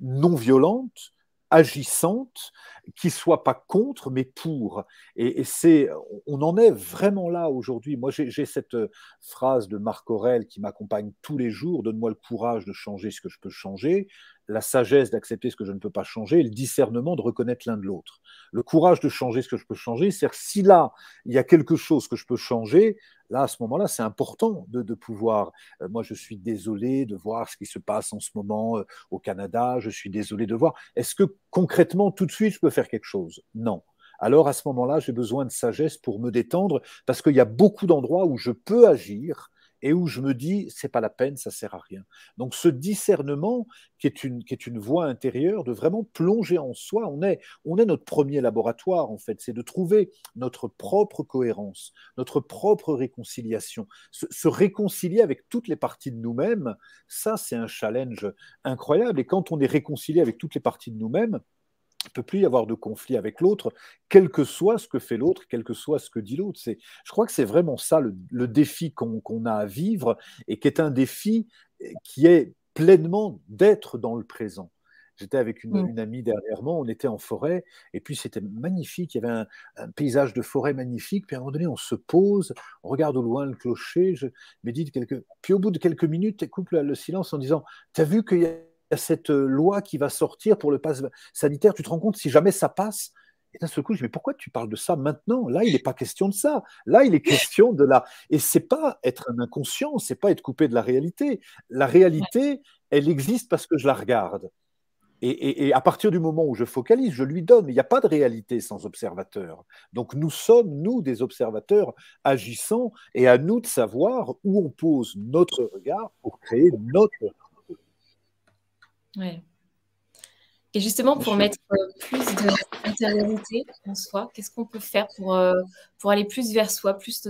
Speaker 2: non violente, agissante, qui soit pas contre, mais pour. Et, c'est, on en est vraiment là aujourd'hui. Moi, j'ai cette euh, phrase de Marc Aurel qui m'accompagne tous les jours. Donne-moi le courage de changer ce que je peux changer la sagesse d'accepter ce que je ne peux pas changer et le discernement de reconnaître l'un de l'autre. Le courage de changer ce que je peux changer, c'est-à-dire si là, il y a quelque chose que je peux changer, là, à ce moment-là, c'est important de, pouvoir. Euh, moi, je suis désolé de voir ce qui se passe en ce moment euh, au Canada, je suis désolé de voir. Est-ce que concrètement, tout de suite, je peux faire quelque chose Non alors à ce moment-là, j'ai besoin de sagesse pour me détendre, parce qu'il y a beaucoup d'endroits où je peux agir, et où je me dis c'est pas la peine, ça sert à rien. Donc ce discernement qui est une voie intérieure de vraiment plonger en soi, on est on est notre premier laboratoire en fait, c'est de trouver notre propre cohérence, notre propre réconciliation, se réconcilier avec toutes les parties de nous-mêmes, ça c'est un challenge incroyable et quand on est réconcilié avec toutes les parties de nous-mêmes, ne peut plus y avoir de conflit avec l'autre, quel que soit ce que fait l'autre, quel que soit ce que dit l'autre. C'est, je crois que c'est vraiment ça le, défi qu'on, a à vivre et qui est un défi euh, qui est pleinement d'être dans le présent. J'étais avec mm. une, amie dernièrement, on était en forêt, et puis c'était magnifique, il y avait un, paysage de forêt magnifique, puis à un moment donné, on se pose, on regarde au loin le clocher, je médite quelques... Puis au bout de quelques minutes, tu coupe le silence en disant, t'as vu qu'il y a cette euh, loi qui va sortir pour le pass sanitaire. Tu te rends compte, si jamais ça passe, et d'un seul coup, je dis, mais pourquoi tu parles de ça maintenant Là, il n'est pas question de ça. Là, il est question de la... Et c'est pas être un inconscient, c'est pas être coupé de la réalité. La réalité, elle existe parce que je la regarde. Et, et à partir du moment où je focalise, je lui donne. Il n'y a pas de réalité sans observateur. Donc nous sommes, nous, des observateurs agissants, et à nous de savoir où on pose notre regard pour créer notre Ouais.
Speaker 1: Et justement, pour mettre euh, plus de d'intériorité en soi, qu'est-ce qu'on peut faire pour, euh, pour aller plus vers soi, plus,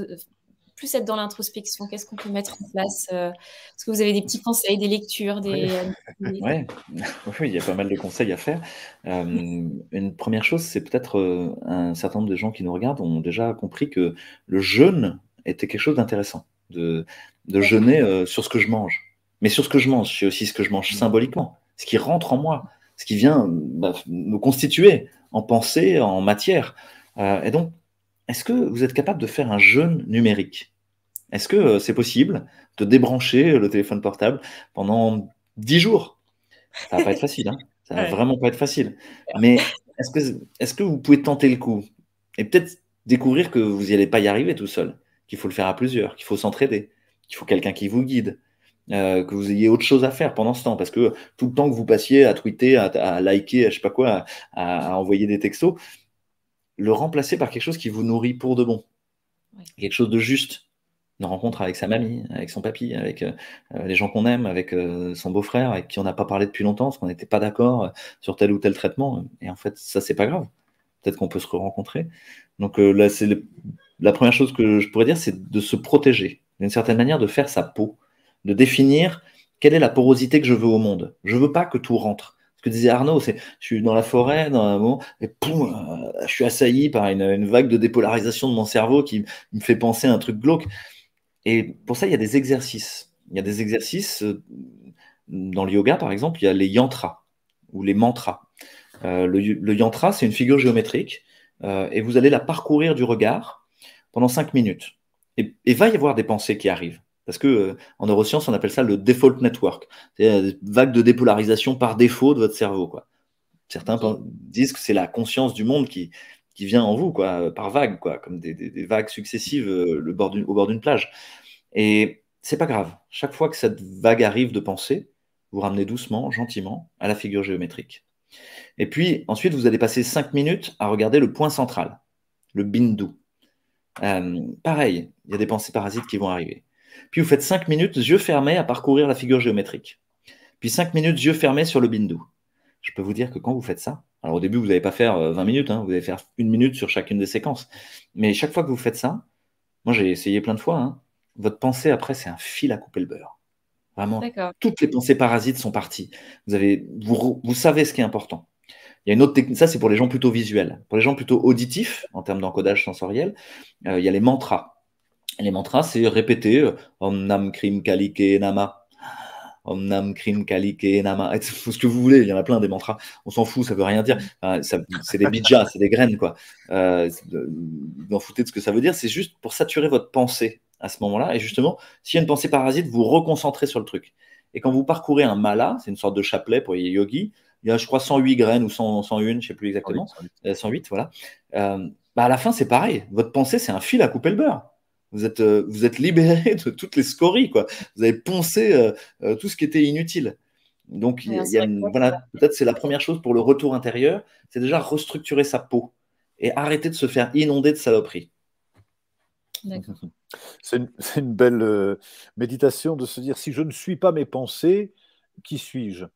Speaker 1: plus être dans l'introspection Qu'est-ce qu'on peut mettre en place euh? Est-ce que vous avez des petits conseils, des lectures des, Oui,
Speaker 3: il y a pas mal de conseils à faire. une première chose, c'est peut-être un certain nombre de gens qui nous regardent ont déjà compris que le jeûne était quelque chose d'intéressant, de, de jeûner sur ce que je mange. Mais sur ce que je mange, c'est aussi ce que je mange mmh. symboliquement ce qui rentre en moi, ce qui vient bah, me constituer en pensée, en matière. Euh, et donc, est-ce que vous êtes capable de faire un jeûne numérique Est-ce que euh, c'est possible de débrancher le téléphone portable pendant 10 jours Ça va pas être facile, hein ça va vraiment pas être facile. Mais est-ce que, que vous pouvez tenter le coup Et peut-être découvrir que vous n'allez allez pas y arriver tout seul, qu'il faut le faire à plusieurs, qu'il faut s'entraider, qu'il faut quelqu'un qui vous guide, euh, que vous ayez autre chose à faire pendant ce temps, parce que tout le temps que vous passiez à tweeter, à, liker, à je sais pas quoi, à, envoyer des textos, le remplacer par quelque chose qui vous nourrit pour de bon, quelque chose de juste, une rencontre avec sa mamie, avec son papy, avec euh, les gens qu'on aime, avec euh, son beau-frère, avec qui on n'a pas parlé depuis longtemps, parce qu'on n'était pas d'accord sur tel ou tel traitement. Et en fait, ça, c'est pas grave. Peut-être qu'on peut se re-rencontrer. Donc là, c'est la première chose que je pourrais dire, c'est de se protéger, d'une certaine manière, de faire sa peau de définir quelle est la porosité que je veux au monde. Je veux pas que tout rentre. Ce que disait Arnaud, c'est je suis dans la forêt, dans et euh, je suis assailli par une, vague de dépolarisation de mon cerveau qui me fait penser à un truc glauque. Et pour ça, il y a des exercices. Il y a des exercices euh, dans le yoga, par exemple, il y a les yantras ou les mantras. Euh, le, yantra, c'est une figure géométrique et vous allez la parcourir du regard pendant cinq minutes. Et il va y avoir des pensées qui arrivent. Parce que euh, en neurosciences, on appelle ça le default network. C'est une euh, vague de dépolarisation par défaut de votre cerveau. Quoi. Certains disent que c'est la conscience du monde qui, vient en vous, euh, par vague, comme des, vagues successives le bord au bord d'une plage. Et c'est pas grave. Chaque fois que cette vague arrive de pensée, vous ramenez doucement, gentiment, à la figure géométrique. Et puis ensuite, vous allez passer cinq minutes à regarder le point central, le bindu. pareil, il y a des pensées parasites qui vont arriver. Puis vous faites 5 minutes, yeux fermés, à parcourir la figure géométrique. Puis 5 minutes, yeux fermés sur le bindu. Je peux vous dire que quand vous faites ça, alors au début, vous n'allez pas faire 20 euh, minutes, hein, vous allez faire une minute sur chacune des séquences. Mais chaque fois que vous faites ça, moi j'ai essayé plein de fois, hein, votre pensée après, c'est un fil à couper le beurre. Vraiment, toutes les pensées parasites sont parties. Vous, avez, vous, savez ce qui est important. Il y a une autre technique, ça c'est pour les gens plutôt visuels. Pour les gens plutôt auditifs, en termes d'encodage sensoriel, euh, il y a les mantras. Les mantras, c'est répéter euh, Om Nam Krim Kalike Nama. Om Nam Krim Kalike Nama. Ce que vous voulez, il y en a plein des mantras. On s'en fout, ça veut rien dire. c'est des bijas, c'est des graines, quoi. Euh, D'en vous foutez de ce que ça veut dire. C'est juste pour saturer votre pensée à ce moment-là. Et justement, s'il y a une pensée parasite, vous reconcentrez sur le truc. Et quand vous parcourez un mala, c'est une sorte de chapelet pour les yogis, il y a, je crois, 108 graines ou 101, je ne sais plus exactement. 108, euh, voilà. Bah, à la fin, c'est pareil. Votre pensée, c'est un fil à couper le beurre. Vous êtes, euh, vous libéré de toutes les scories, quoi. Vous avez poncé euh, euh, tout ce qui était inutile. Donc, peut-être c'est la première chose pour le retour intérieur, c'est déjà
Speaker 2: restructurer sa peau et arrêter de se faire inonder de saloperies. C'est une, belle méditation de se dire si je ne suis pas mes pensées, qui suis-je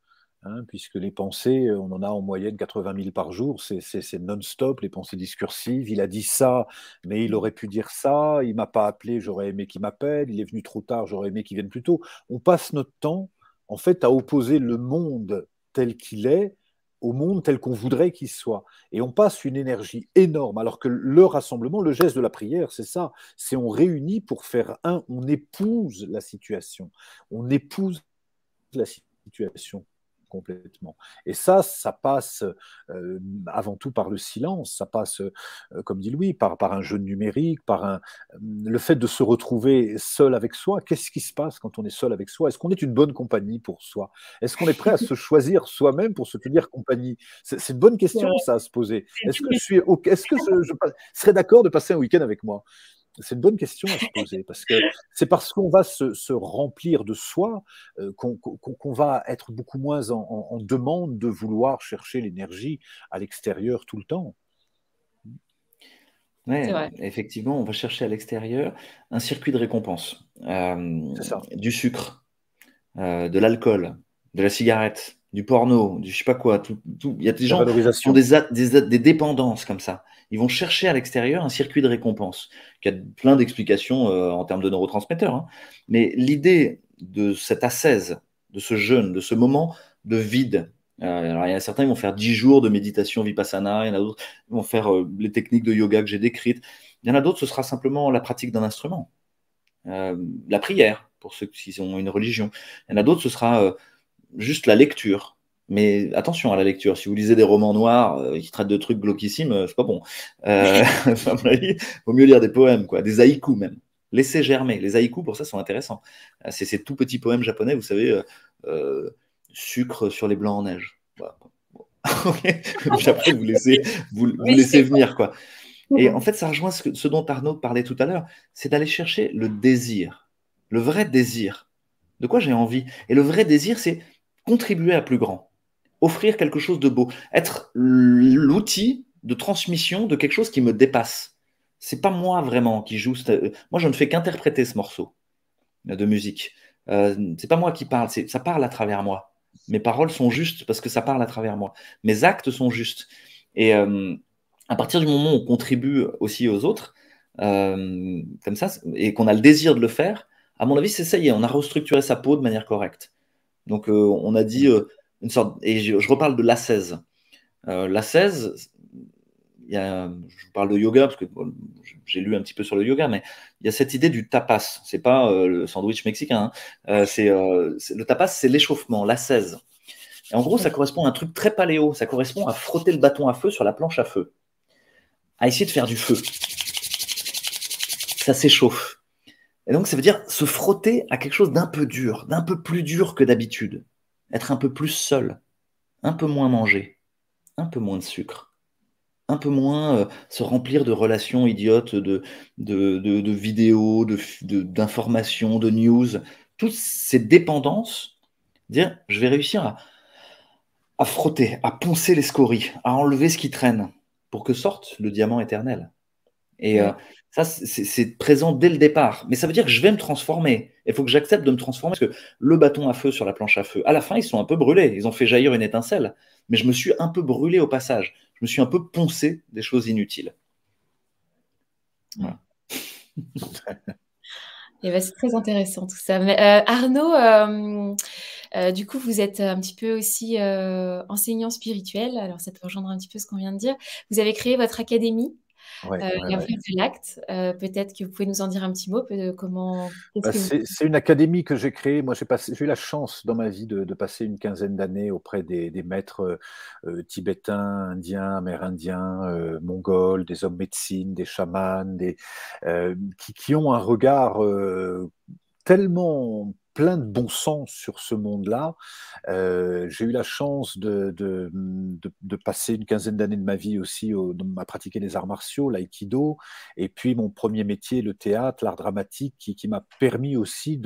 Speaker 2: Hein, puisque les pensées, euh, on en a en moyenne 80 000 par jour, c'est non-stop, les pensées discursives, il a dit ça, mais il aurait pu dire ça, il m'a pas appelé, j'aurais aimé qu'il m'appelle, il est venu trop tard, j'aurais aimé qu'il vienne plus tôt. On passe notre temps, en fait, à opposer le monde tel qu'il est au monde tel qu'on voudrait qu'il soit. Et on passe une énergie énorme, alors que le rassemblement, le geste de la prière, c'est ça, c'est on réunit pour faire un, on épouse la situation, on épouse la situation complètement. Et ça, ça passe euh, avant tout par le silence, ça passe, euh, comme dit Louis, par, par un jeu numérique, par un, euh, le fait de se retrouver seul avec soi. Qu'est-ce qui se passe quand on est seul avec soi Est-ce qu'on est une bonne compagnie pour soi Est-ce qu'on est prêt à se choisir soi-même pour se tenir compagnie C'est une bonne question, ça, à se poser. Est-ce que je, suis, est-ce que je serais d'accord de passer un week-end avec moi c'est une bonne question à se poser parce que c'est parce qu'on va se, remplir de soi euh, qu'on va être beaucoup moins en, demande de vouloir chercher l'énergie à l'extérieur tout le temps. effectivement, on va chercher à l'extérieur
Speaker 3: un circuit de récompense, euh, du sucre, euh, de l'alcool, de la cigarette, du porno, du je sais pas quoi. Tout, Il y a des gens qui ont des, des, des, dépendances comme ça. Ils vont chercher à l'extérieur un circuit de récompense qui a plein d'explications euh, en termes de neurotransmetteurs. Hein. Mais l'idée de cette assaise, de ce jeûne, de ce moment de vide. Euh, alors, il y en a certains qui vont faire 10 jours de méditation vipassana, il y en a d'autres qui vont faire euh, les techniques de yoga que j'ai décrites. Il y en a d'autres, ce sera simplement la pratique d'un instrument. la prière, pour ceux qui ont une religion. Il y en a d'autres, ce sera juste la lecture. Mais attention à la lecture. Si vous lisez des romans noirs euh, qui traitent de trucs glauquissimes, euh, c'est pas bon. Euh, il vaut mieux lire des poèmes, quoi, des haïkus même. Laissez germer. Les haïkus, pour ça, sont intéressants. C'est ces tout petits poèmes japonais, vous savez, sucre sur les blancs en neige. Voilà. Puis après, vous laissez, vous, venir, quoi. Et mmh. en fait, ça rejoint ce dont Arnaud parlait tout à l'heure, c'est d'aller chercher le désir, le vrai désir. De quoi j'ai envie Et le vrai désir, c'est contribuer à plus grand, offrir quelque chose de beau, être l'outil de transmission de quelque chose qui me dépasse. C'est pas moi vraiment qui joue. Euh, moi, je ne fais qu'interpréter ce morceau euh, de musique. Euh, c'est pas moi qui parle, ça parle à travers moi. Mes paroles sont justes parce que ça parle à travers moi. Mes actes sont justes. Et à partir du moment où on contribue aussi aux autres, comme ça, et qu'on a le désir de le faire, à mon avis, c'est ça y on a restructuré sa peau de manière correcte. Donc, euh, on a dit euh, une sorte. Et je, reparle de l'A16. Euh, L'A16, je parle de yoga parce que j'ai lu un petit peu sur le yoga, mais il y a cette idée du tapas. n'est pas le sandwich mexicain. Hein. c'est le tapas, c'est l'échauffement, la 16. Et en gros, ça correspond à un truc très paléo. Ça correspond à frotter le bâton à feu sur la planche à feu, à essayer de faire du feu. Ça s'échauffe. Et donc, ça veut dire se frotter à quelque chose d'un peu dur, d'un peu plus dur que d'habitude. Être un peu plus seul, un peu moins manger, un peu moins de sucre, un peu moins euh, se remplir de relations idiotes, de, de, de, vidéos, d'informations, de, news. Toutes ces dépendances, dire je vais réussir à, frotter, à poncer les scories, à enlever ce qui traîne pour que sorte le diamant éternel. Et, euh, ça, c'est présent dès le départ. Mais ça veut dire que je vais me transformer. Il faut que j'accepte de me transformer parce que le bâton à feu sur la planche à feu, à la fin, ils sont un peu brûlés. Ils ont fait jaillir une étincelle. Mais je me suis un peu brûlé au passage. Je me suis un peu poncé des choses inutiles. Voilà.
Speaker 1: Eh ben, c'est très intéressant tout ça. Euh, Arnaud, euh, euh, du coup, vous êtes un petit peu aussi enseignant spirituel. Alors, ça peut rejoindre un petit peu ce qu'on vient de dire. Vous avez créé votre académie euh, l'acte. Euh, peut-être que vous pouvez nous en dire un petit mot. Comment bah, C'est une
Speaker 2: académie que j'ai créée. Moi, j'ai eu la chance dans ma vie de, passer une quinzaine d'années auprès des, maîtres euh, tibétains, indiens, amérindiens, mongols, des hommes médecine, des chamans, des, qui, qui, ont un regard tellement plein de bon sens sur ce monde-là. Euh, j'ai eu la chance de, de, de, passer une quinzaine d'années de ma vie aussi à pratiquer les arts martiaux, l'aïkido, et puis mon premier métier, le théâtre, l'art dramatique, qui, qui m'a permis aussi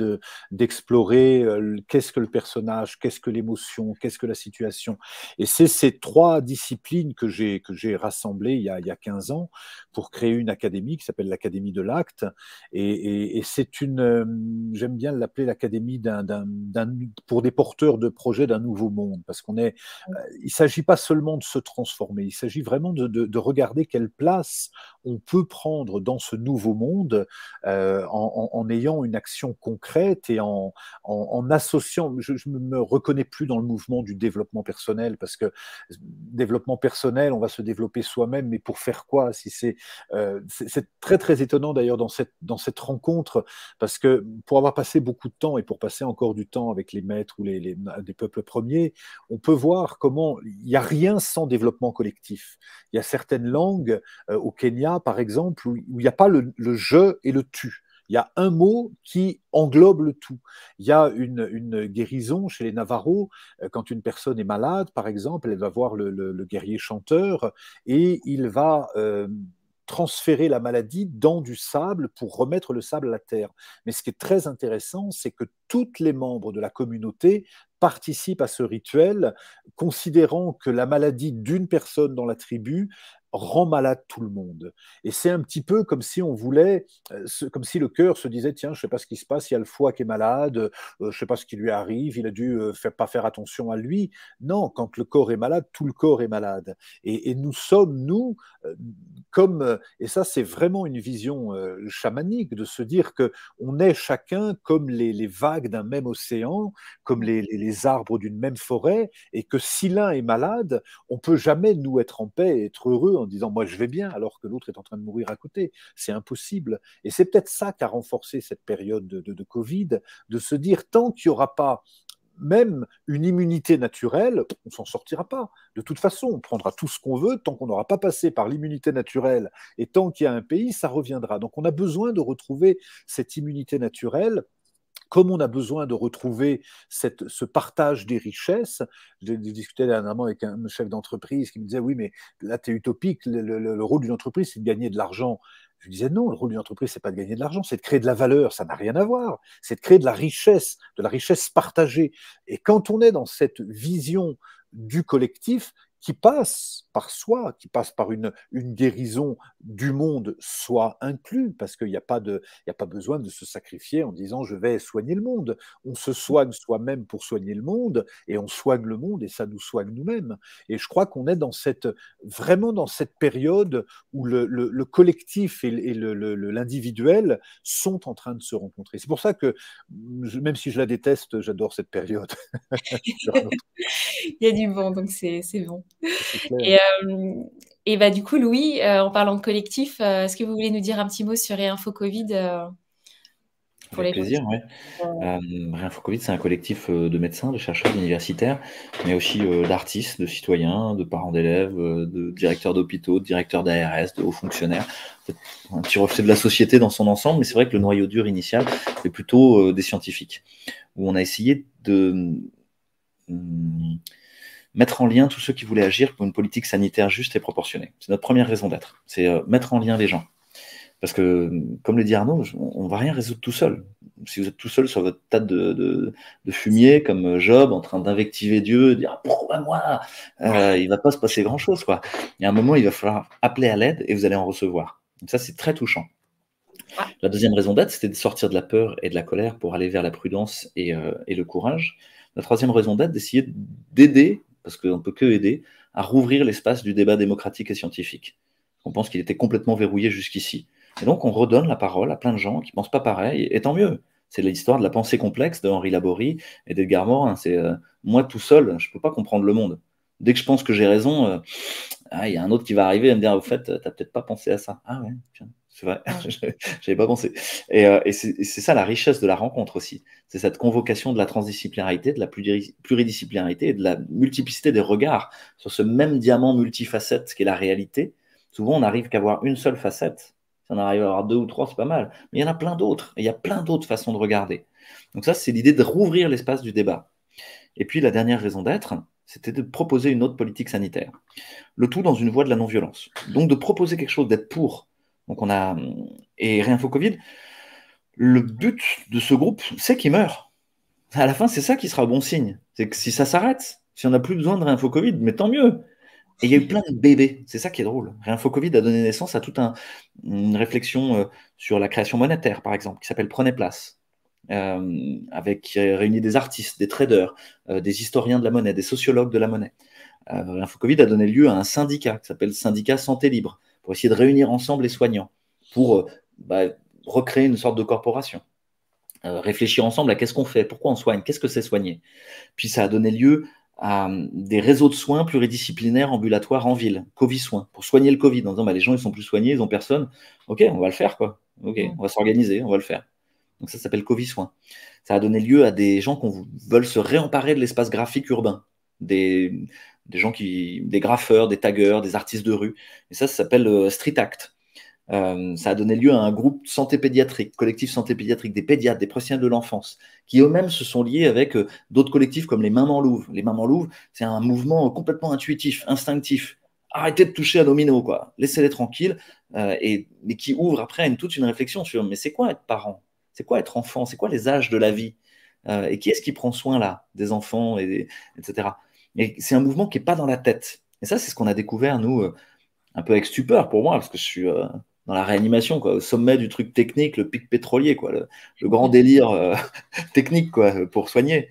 Speaker 2: d'explorer euh, qu'est-ce que le personnage, qu'est-ce que l'émotion, qu'est-ce que la situation. Et c'est ces trois disciplines que j'ai rassemblées il y, a, il y a 15 ans pour créer une académie qui s'appelle l'Académie de l'acte. Et, c'est une, euh, j'aime bien l'appeler l'académie d'un, pour des porteurs de projets d'un nouveau monde. Parce qu'on est, euh, il ne s'agit pas seulement de se transformer, il s'agit vraiment de, regarder quelle place on peut prendre dans ce nouveau monde euh, en, ayant une action concrète et en, en associant. Je ne me reconnais plus dans le mouvement du développement personnel parce que euh, développement personnel, on va se développer soi-même, mais pour faire quoi Si c'est, c'est, très très étonnant d'ailleurs dans cette dans cette rencontre parce que pour avoir passé beaucoup de temps et pour passer encore du temps avec les maîtres ou les, des peuples premiers, on peut voir comment il n'y a rien sans développement collectif. Il y a certaines langues, euh, au Kenya par exemple, où il n'y a pas le, le, je et le tu. Il y a un mot qui englobe le tout. Il y a une, guérison chez les Navarros. Euh, quand une personne est malade, par exemple, elle va voir le, guerrier chanteur et il va... Euh, transférer la maladie dans du sable pour remettre le sable à la terre. Mais ce qui est très intéressant, c'est que toutes les membres de la communauté participent à ce rituel, considérant que la maladie d'une personne dans la tribu rend malade tout le monde. Et c'est un petit peu comme si on voulait, euh, comme si le cœur se disait tiens, je ne sais pas ce qui se passe, il y a le foie qui est malade, euh, je ne sais pas ce qui lui arrive, il a dû euh, faire, pas faire attention à lui. Non, quand le corps est malade, tout le corps est malade. Et, nous sommes, nous, comme, et ça c'est vraiment une vision chamanique de se dire que on est chacun comme les, vagues d'un même océan, comme les, arbres d'une même forêt, et que si l'un est malade, on peut jamais nous être en paix, et être heureux en disant moi je vais bien alors que l'autre est en train de mourir à côté. C'est impossible. Et c'est peut-être ça qui a renforcé cette période de, Covid, de se dire tant qu'il n'y aura pas même une immunité naturelle, on s'en sortira pas. De toute façon, on prendra tout ce qu'on veut tant qu'on n'aura pas passé par l'immunité naturelle et tant qu'il y a un pays, ça reviendra. Donc on a besoin de retrouver cette immunité naturelle comme on a besoin de retrouver ce partage des richesses, j'ai discuté dernièrement avec un chef d'entreprise qui me disait Oui, mais là, tu es utopique, le, rôle d'une entreprise, c'est de gagner de l'argent. Je lui disais non, le rôle d'une entreprise, c'est pas de gagner de l'argent, c'est de créer de la valeur, ça n'a rien à voir. C'est de créer de la richesse, de la richesse partagée. Et quand on est dans cette vision du collectif, qui passe par soi, qui passe par une, une guérison du monde, soit inclus, parce qu'il n'y a, pas de, a pas besoin de se sacrifier en disant je vais soigner le monde. On se mmh. soigne soi-même pour soigner le monde, et on soigne le monde, et ça nous soigne nous-mêmes. Et je crois qu'on est dans cette, vraiment dans cette période où le, collectif et, l'individuel sont en train de se rencontrer. C'est pour ça que, même si je la déteste, j'adore cette période.
Speaker 1: Il y a du vent, donc c'est bon.
Speaker 2: Euh,
Speaker 1: et, bah, du coup, Louis, euh, en parlant de collectif, euh, est-ce que vous voulez nous dire un petit mot sur Réinfo Covid
Speaker 2: pour Avec plaisir,
Speaker 3: oui. Covid, c'est un collectif de médecins, de chercheurs, d'universitaires, mais aussi d'artistes, de citoyens, de parents d'élèves, de directeurs d'hôpitaux, de directeurs d'ARS, de hauts fonctionnaires. Un petit reflet de la société dans son ensemble, mais c'est vrai que le noyau dur initial est plutôt des scientifiques, où on a essayé de. Hum, mettre en lien tous ceux qui voulaient agir pour une politique sanitaire juste et proportionnée. C'est notre première raison d'être, c'est euh, mettre en lien les gens. Parce que, comme le dit Arnaud, on ne va rien résoudre tout seul. Si vous êtes tout seul sur votre tas de, de, fumier, comme euh, Job, en train d'invectiver Dieu, dire ah, pourquoi moi euh, Il ne va pas se passer grand-chose. quoi. Il y a un moment, il va falloir appeler à l'aide et vous allez en recevoir. Donc ça, c'est très touchant. La deuxième raison d'être, c'était de sortir de la peur et de la colère pour aller vers la prudence et, et le courage. La troisième raison d'être, d'essayer d'aider parce qu'on ne peut que aider, à rouvrir l'espace du débat démocratique et scientifique. On pense qu'il était complètement verrouillé jusqu'ici. Et donc, on redonne la parole à plein de gens qui ne pensent pas pareil, et tant mieux. C'est l'histoire de la pensée complexe de Henri Laborie et d'Edgar Morin. C'est euh, moi tout seul, je ne peux pas comprendre le monde. Dès que je pense que j'ai raison, euh, ah, il y a un autre qui va arriver et me dire Au fait, tu n'as peut-être pas pensé à ça.
Speaker 2: Ah ouais, tiens.
Speaker 3: C'est vrai, j'avais pas pensé. Euh, et, c'est ça la richesse de la rencontre aussi. C'est cette convocation de la transdisciplinarité, de la pluridisciplinarité et de la multiplicité des regards sur ce même diamant multifacette est la réalité. Souvent, on n'arrive qu'à avoir une seule facette. Si on arrive à avoir deux ou trois, c'est pas mal. Mais il y en a plein d'autres. Il y a plein d'autres façons de regarder. Donc ça, c'est l'idée de rouvrir l'espace du débat. Et puis, la dernière raison d'être, c'était de proposer une autre politique sanitaire. Le tout dans une voie de la non-violence. Donc de proposer quelque chose d'être pour donc on a et Réinfo Covid. Le but de ce groupe, c'est qu'il meure. À la fin, c'est ça qui sera bon signe. C'est que si ça s'arrête, si on n'a plus besoin de Réinfo Covid, mais tant mieux. Et il y a eu plein de bébés. C'est ça qui est drôle. Réinfo Covid a donné naissance à toute une réflexion euh, sur la création monétaire, par exemple, qui s'appelle Prenez place. Euh, avec qui euh, des artistes, des traders, des historiens de la monnaie, des sociologues de la monnaie. Euh, Covid a donné lieu à un syndicat qui s'appelle Syndicat Santé Libre, pour essayer de réunir ensemble les soignants, pour euh, bah, recréer une sorte de corporation. Euh, réfléchir ensemble à qu'est-ce qu'on fait, pourquoi on soigne, qu'est-ce que c'est soigner. Puis ça a donné lieu à hum, des réseaux de soins pluridisciplinaires ambulatoires en ville, Covid soins, pour soigner le Covid, en disant bah, les gens ils sont plus soignés, ils ont personne, ok, on va le faire quoi, ok, on va s'organiser, on va le faire. Donc ça s'appelle Covid soins. Ça a donné lieu à des gens qui veulent se réemparer de l'espace graphique urbain, des, des gens qui, des graffeurs, des taggeurs, des artistes de rue. Et ça, ça s'appelle euh, Street Act. Euh, ça a donné lieu à un groupe santé pédiatrique, collectif santé pédiatrique, des pédiatres, des prussiens de l'enfance, qui eux-mêmes se sont liés avec euh, d'autres collectifs comme les Maman Louvre. Les Maman Louvre, c'est un mouvement complètement intuitif, instinctif. Arrêtez de toucher à domino, quoi. Laissez-les tranquilles, et, qui ouvre après une, toute une réflexion sur mais c'est quoi être parent C'est quoi être enfant C'est quoi les âges de la vie Et qui est-ce qui prend soin là Des enfants, et, etc. Et c'est un mouvement qui n'est pas dans la tête. Et ça, c'est ce qu'on a découvert, nous, euh, un peu avec stupeur pour moi, parce que je suis euh, dans la réanimation, au sommet du truc technique, le pic pétrolier, quoi, le, grand délire euh, technique quoi, pour soigner.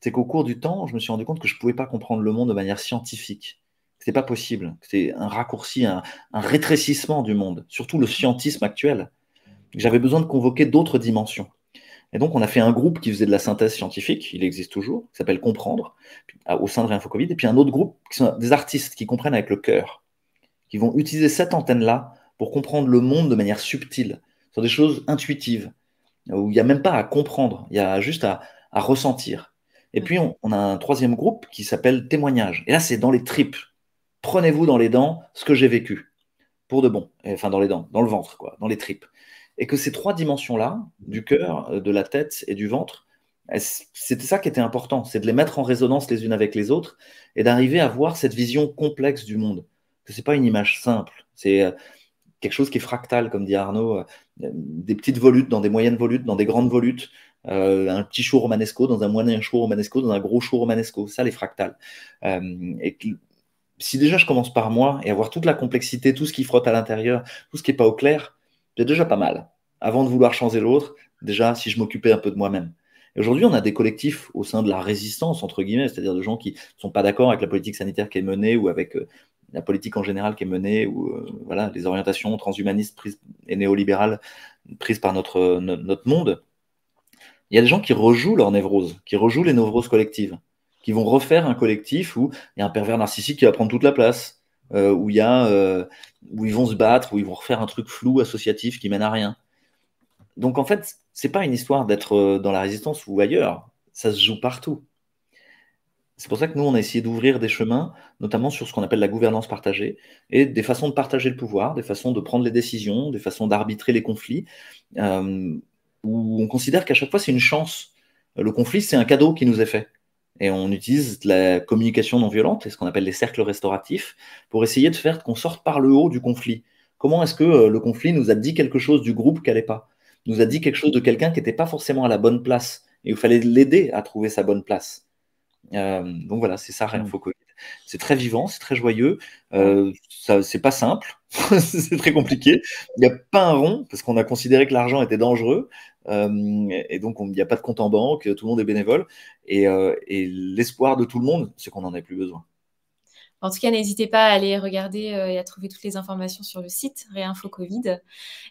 Speaker 3: C'est qu'au cours du temps, je me suis rendu compte que je ne pouvais pas comprendre le monde de manière scientifique. Ce pas possible. C'est un raccourci, un rétrécissement du monde, surtout le scientisme actuel. J'avais besoin de convoquer d'autres dimensions. Et donc, on a fait un groupe qui faisait de la synthèse scientifique, il existe toujours, qui s'appelle Comprendre, au sein de RéinfoCovid. et puis un autre groupe qui sont des artistes qui comprennent avec le cœur, qui vont utiliser cette antenne-là pour comprendre le monde de manière subtile, sur des choses intuitives, où il n'y a même pas à comprendre, il y a juste à, ressentir. Et puis, on, a un troisième groupe qui s'appelle Témoignage. Et là, c'est dans les tripes. Prenez-vous dans les dents ce que j'ai vécu, pour de bon, enfin dans les dents, dans le ventre, quoi, dans les tripes et que ces trois dimensions-là, du cœur, euh, de la tête et du ventre, c'était ça qui était important, c'est de les mettre en résonance les unes avec les autres et d'arriver à voir cette vision complexe du monde. Que c'est pas une image simple, c'est euh, quelque chose qui est fractal, comme dit Arnaud, euh, des petites volutes dans des moyennes volutes, dans des grandes volutes, un petit chou romanesco dans un moyen chou romanesco, dans un gros chou romanesco, ça les fractales. et si déjà je commence par moi et avoir toute la complexité, tout ce qui frotte à l'intérieur, tout ce qui n'est pas au clair, j'ai déjà pas mal. Avant de vouloir changer l'autre, déjà, si je m'occupais un peu de moi-même. Et aujourd'hui, on a des collectifs au sein de la résistance, entre guillemets, c'est-à-dire de gens qui ne sont pas d'accord avec la politique sanitaire qui est menée ou avec euh, la politique en général qui est menée ou euh, voilà, les orientations transhumanistes et néolibérales prises par notre, euh, notre monde. Il y a des gens qui rejouent leur névrose, qui rejouent les névroses collectives, qui vont refaire un collectif où il y a un pervers narcissique qui va prendre toute la place, euh, où, y a, euh, où ils vont se battre, où ils vont refaire un truc flou, associatif, qui mène à rien. Donc en fait, c'est pas une histoire d'être euh, dans la résistance ou ailleurs, ça se joue partout. C'est pour ça que nous, on a essayé d'ouvrir des chemins, notamment sur ce qu'on appelle la gouvernance partagée, et des façons de partager le pouvoir, des façons de prendre les décisions, des façons d'arbitrer les conflits, où on considère qu'à chaque fois, c'est une chance. Le conflit, c'est un cadeau qui nous est fait et on utilise la communication non violente, ce qu'on appelle les cercles restauratifs, pour essayer de faire qu'on sorte par le haut du conflit. Comment est-ce que euh, le conflit nous a dit quelque chose du groupe qui n'allait pas Nous a dit quelque chose de quelqu'un qui n'était pas forcément à la bonne place, et il fallait l'aider à trouver sa bonne place. Euh, donc voilà, c'est ça, rien mm. faut c'est très vivant, c'est très joyeux. Euh, c'est pas simple, c'est très compliqué. Il n'y a pas un rond parce qu'on a considéré que l'argent était dangereux. Euh, et donc, il n'y a pas de compte en banque, tout le monde est bénévole. Et, euh, et l'espoir de tout le monde, c'est qu'on n'en ait plus besoin.
Speaker 1: En tout cas, n'hésitez pas à aller regarder euh, et à trouver toutes les informations sur le site RéinfoCovid.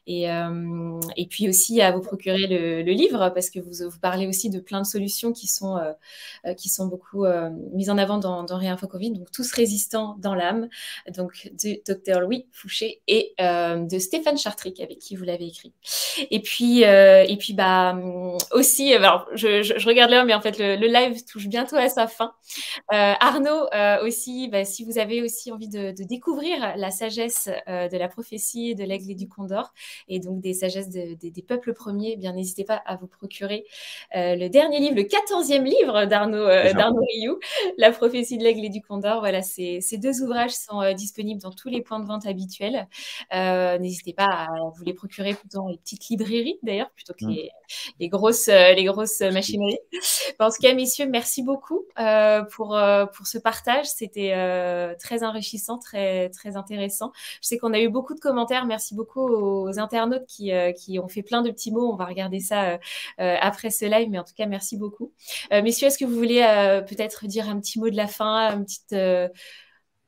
Speaker 1: Et, euh, puis aussi à vous procurer le, livre parce que vous, parlez aussi de plein de solutions qui sont, euh, qui sont beaucoup mises en avant dans, RéinfoCovid, Donc, tous résistants dans l'âme. Donc, de Dr Louis Fouché et de Stéphane Chartric avec qui vous l'avez écrit. Et puis, et puis bah, hum, aussi, alors, je, regarde l'heure, mais en fait, le, live touche bientôt à sa fin. Arnaud aussi, bah, si vous avez aussi envie de, découvrir la sagesse euh, de la prophétie, de l'aigle et du condor, et donc des sagesses des peuples premiers, eh bien n'hésitez pas à vous procurer euh, le dernier livre, le quatorzième livre d'Arnaud euh, Rioux, La prophétie de l'aigle et du condor. Voilà, ces, deux ouvrages sont disponibles dans tous les points de vente habituels. n'hésitez pas à vous les procurer dans les petites librairies d'ailleurs, plutôt que hum. les, grosses, les grosses machineries. en tout cas, messieurs, merci beaucoup pour, pour ce partage. C'était euh, très enrichissant, très, très intéressant. Je sais qu'on a eu beaucoup de commentaires. Merci beaucoup aux internautes qui, euh, qui ont fait plein de petits mots. On va regarder ça euh, après ce live, mais en tout cas, merci beaucoup. messieurs, est-ce que vous voulez peut-être dire un petit mot de la fin, une petite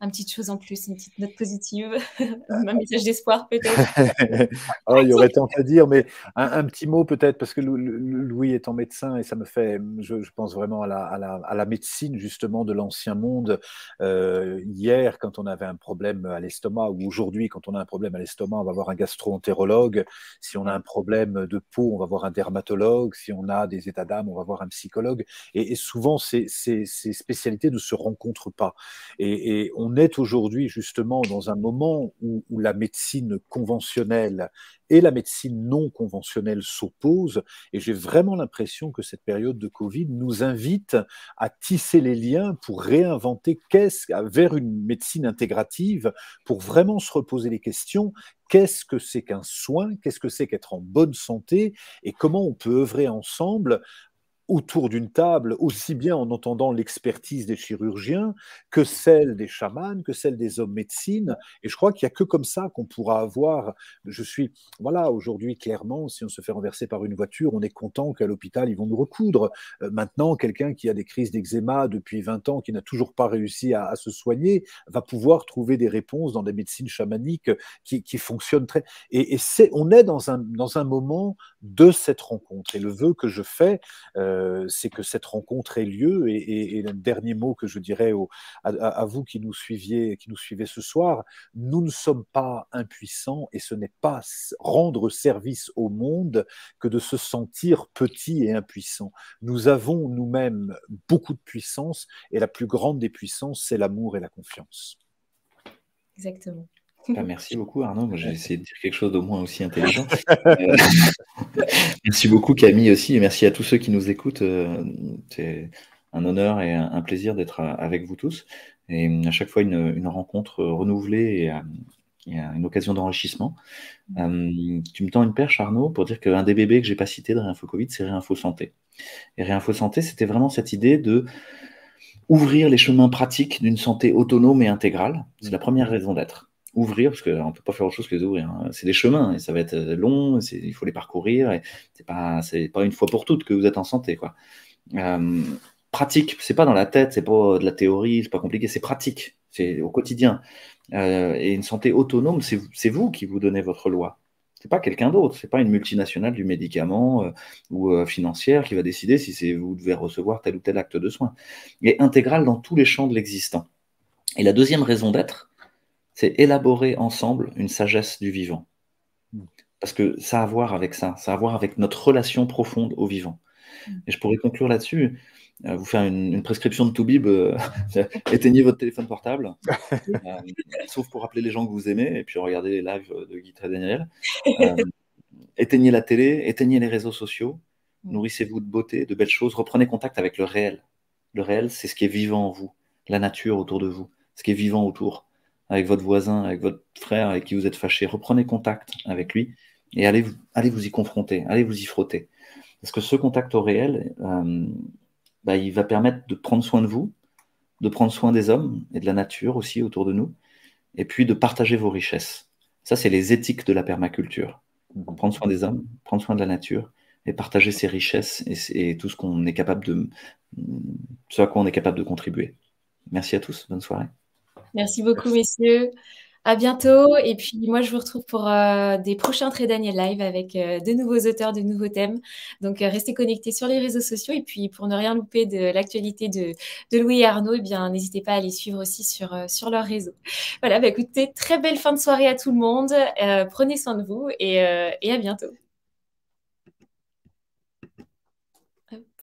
Speaker 1: une petite chose en plus, une petite note positive, ah, un ah. message d'espoir peut-être.
Speaker 2: Ah, il y aurait tant à dire, mais un, petit mot peut-être, parce que Louis est en médecin, et ça me fait, je, pense vraiment à la, à, la, à la, médecine justement de l'ancien monde. Euh, hier, quand on avait un problème à l'estomac, ou aujourd'hui, quand on a un problème à l'estomac, on va voir un gastro-entérologue. Si on a un problème de peau, on va voir un dermatologue. Si on a des états d'âme, on va voir un psychologue. Et, souvent, ces, ces, spécialités ne se rencontrent pas. Et, et on on est aujourd'hui justement dans un moment où, la médecine conventionnelle et la médecine non conventionnelle s'opposent. Et j'ai vraiment l'impression que cette période de Covid nous invite à tisser les liens pour réinventer qu'est-ce vers une médecine intégrative, pour vraiment se reposer les questions. Qu'est-ce que c'est qu'un soin Qu'est-ce que c'est qu'être en bonne santé Et comment on peut œuvrer ensemble autour d'une table, aussi bien en entendant l'expertise des chirurgiens que celle des chamans, que celle des hommes médecine. Et je crois qu'il n'y a que comme ça qu'on pourra avoir. Je suis, voilà, aujourd'hui, clairement, si on se fait renverser par une voiture, on est content qu'à l'hôpital, ils vont nous recoudre. Euh, maintenant, quelqu'un qui a des crises d'eczéma depuis 20 ans, qui n'a toujours pas réussi à, se soigner, va pouvoir trouver des réponses dans des médecines chamaniques qui, qui fonctionnent très. Et, et c'est, on est dans un, dans un moment de cette rencontre. Et le vœu que je fais, euh, euh, c'est que cette rencontre ait lieu. Et, et, le dernier mot que je dirais à, vous qui nous suiviez, qui nous suivez ce soir, nous ne sommes pas impuissants et ce n'est pas rendre service au monde que de se sentir petit et impuissant. Nous avons nous-mêmes beaucoup de puissance et la plus grande des puissances, c'est l'amour et la confiance. Exactement. Bah, merci beaucoup Arnaud, j'ai essayé de dire quelque chose d'au moins aussi intelligent. Euh,
Speaker 3: merci beaucoup Camille aussi et merci à tous ceux qui nous écoutent. Euh, c'est un honneur et un plaisir d'être euh, avec vous tous. Et hum, à chaque fois une, rencontre renouvelée et, une occasion d'enrichissement. Hum, tu me tends une perche, Arnaud, pour dire qu'un des bébés que j'ai pas cité de Réinfo Covid, c'est Réinfo Santé. Et Réinfo Santé, c'était vraiment cette idée de ouvrir les chemins pratiques d'une santé autonome et intégrale. C'est la première raison d'être ouvrir, parce qu'on ne peut pas faire autre chose que d'ouvrir. Hein. C'est des chemins et ça va être euh, long, il faut les parcourir et c'est pas, pas une fois pour toutes que vous êtes en santé. Quoi. Euh, pratique, c'est pas dans la tête, c'est pas euh, de la théorie, c'est pas compliqué, c'est pratique, c'est au quotidien. Euh, et une santé autonome, c'est vous qui vous donnez votre loi. C'est pas quelqu'un d'autre, c'est pas une multinationale du médicament ou financière qui va décider si c'est vous devez recevoir tel ou tel acte de soins. Il est intégral dans tous les champs de l'existant. Et la deuxième raison d'être, c'est élaborer ensemble une sagesse du vivant. Mm. Parce que ça a à voir avec ça, ça a à voir avec notre relation profonde au vivant. Mm. Et je pourrais conclure là-dessus, euh, vous faire une, prescription de Toubib, euh, éteignez votre téléphone portable, euh, sauf pour appeler les gens que vous aimez, et puis regarder les lives de Guy et Daniel. éteignez la télé, éteignez les réseaux sociaux, mm. nourrissez-vous de beauté, de belles choses, reprenez contact avec le réel. Le réel, c'est ce qui est vivant en vous, la nature autour de vous, ce qui est vivant autour, avec votre voisin, avec votre frère avec qui vous êtes fâché, reprenez contact avec lui et allez vous, allez vous y confronter, allez vous y frotter. Parce que ce contact au réel, euh, bah, il va permettre de prendre soin de vous, de prendre soin des hommes et de la nature aussi autour de nous, et puis de partager vos richesses. Ça, c'est les éthiques de la permaculture. Mhm. prendre soin des hommes, prendre soin de la nature, et partager ses richesses et, et tout ce qu'on est capable de, ce à quoi on est capable de contribuer. Merci à tous, bonne soirée.
Speaker 1: Merci beaucoup, messieurs. À bientôt. Et puis, moi, je vous retrouve pour euh, des prochains Très Daniel Live avec euh, de nouveaux auteurs, de nouveaux thèmes. Donc, euh, restez connectés sur les réseaux sociaux. Et puis, pour ne rien louper de l'actualité de, Louis et Arnaud, eh bien, n'hésitez pas à les suivre aussi sur, sur leur réseau. Voilà, bah, écoutez, très belle fin de soirée à tout le monde. prenez soin de vous et à bientôt.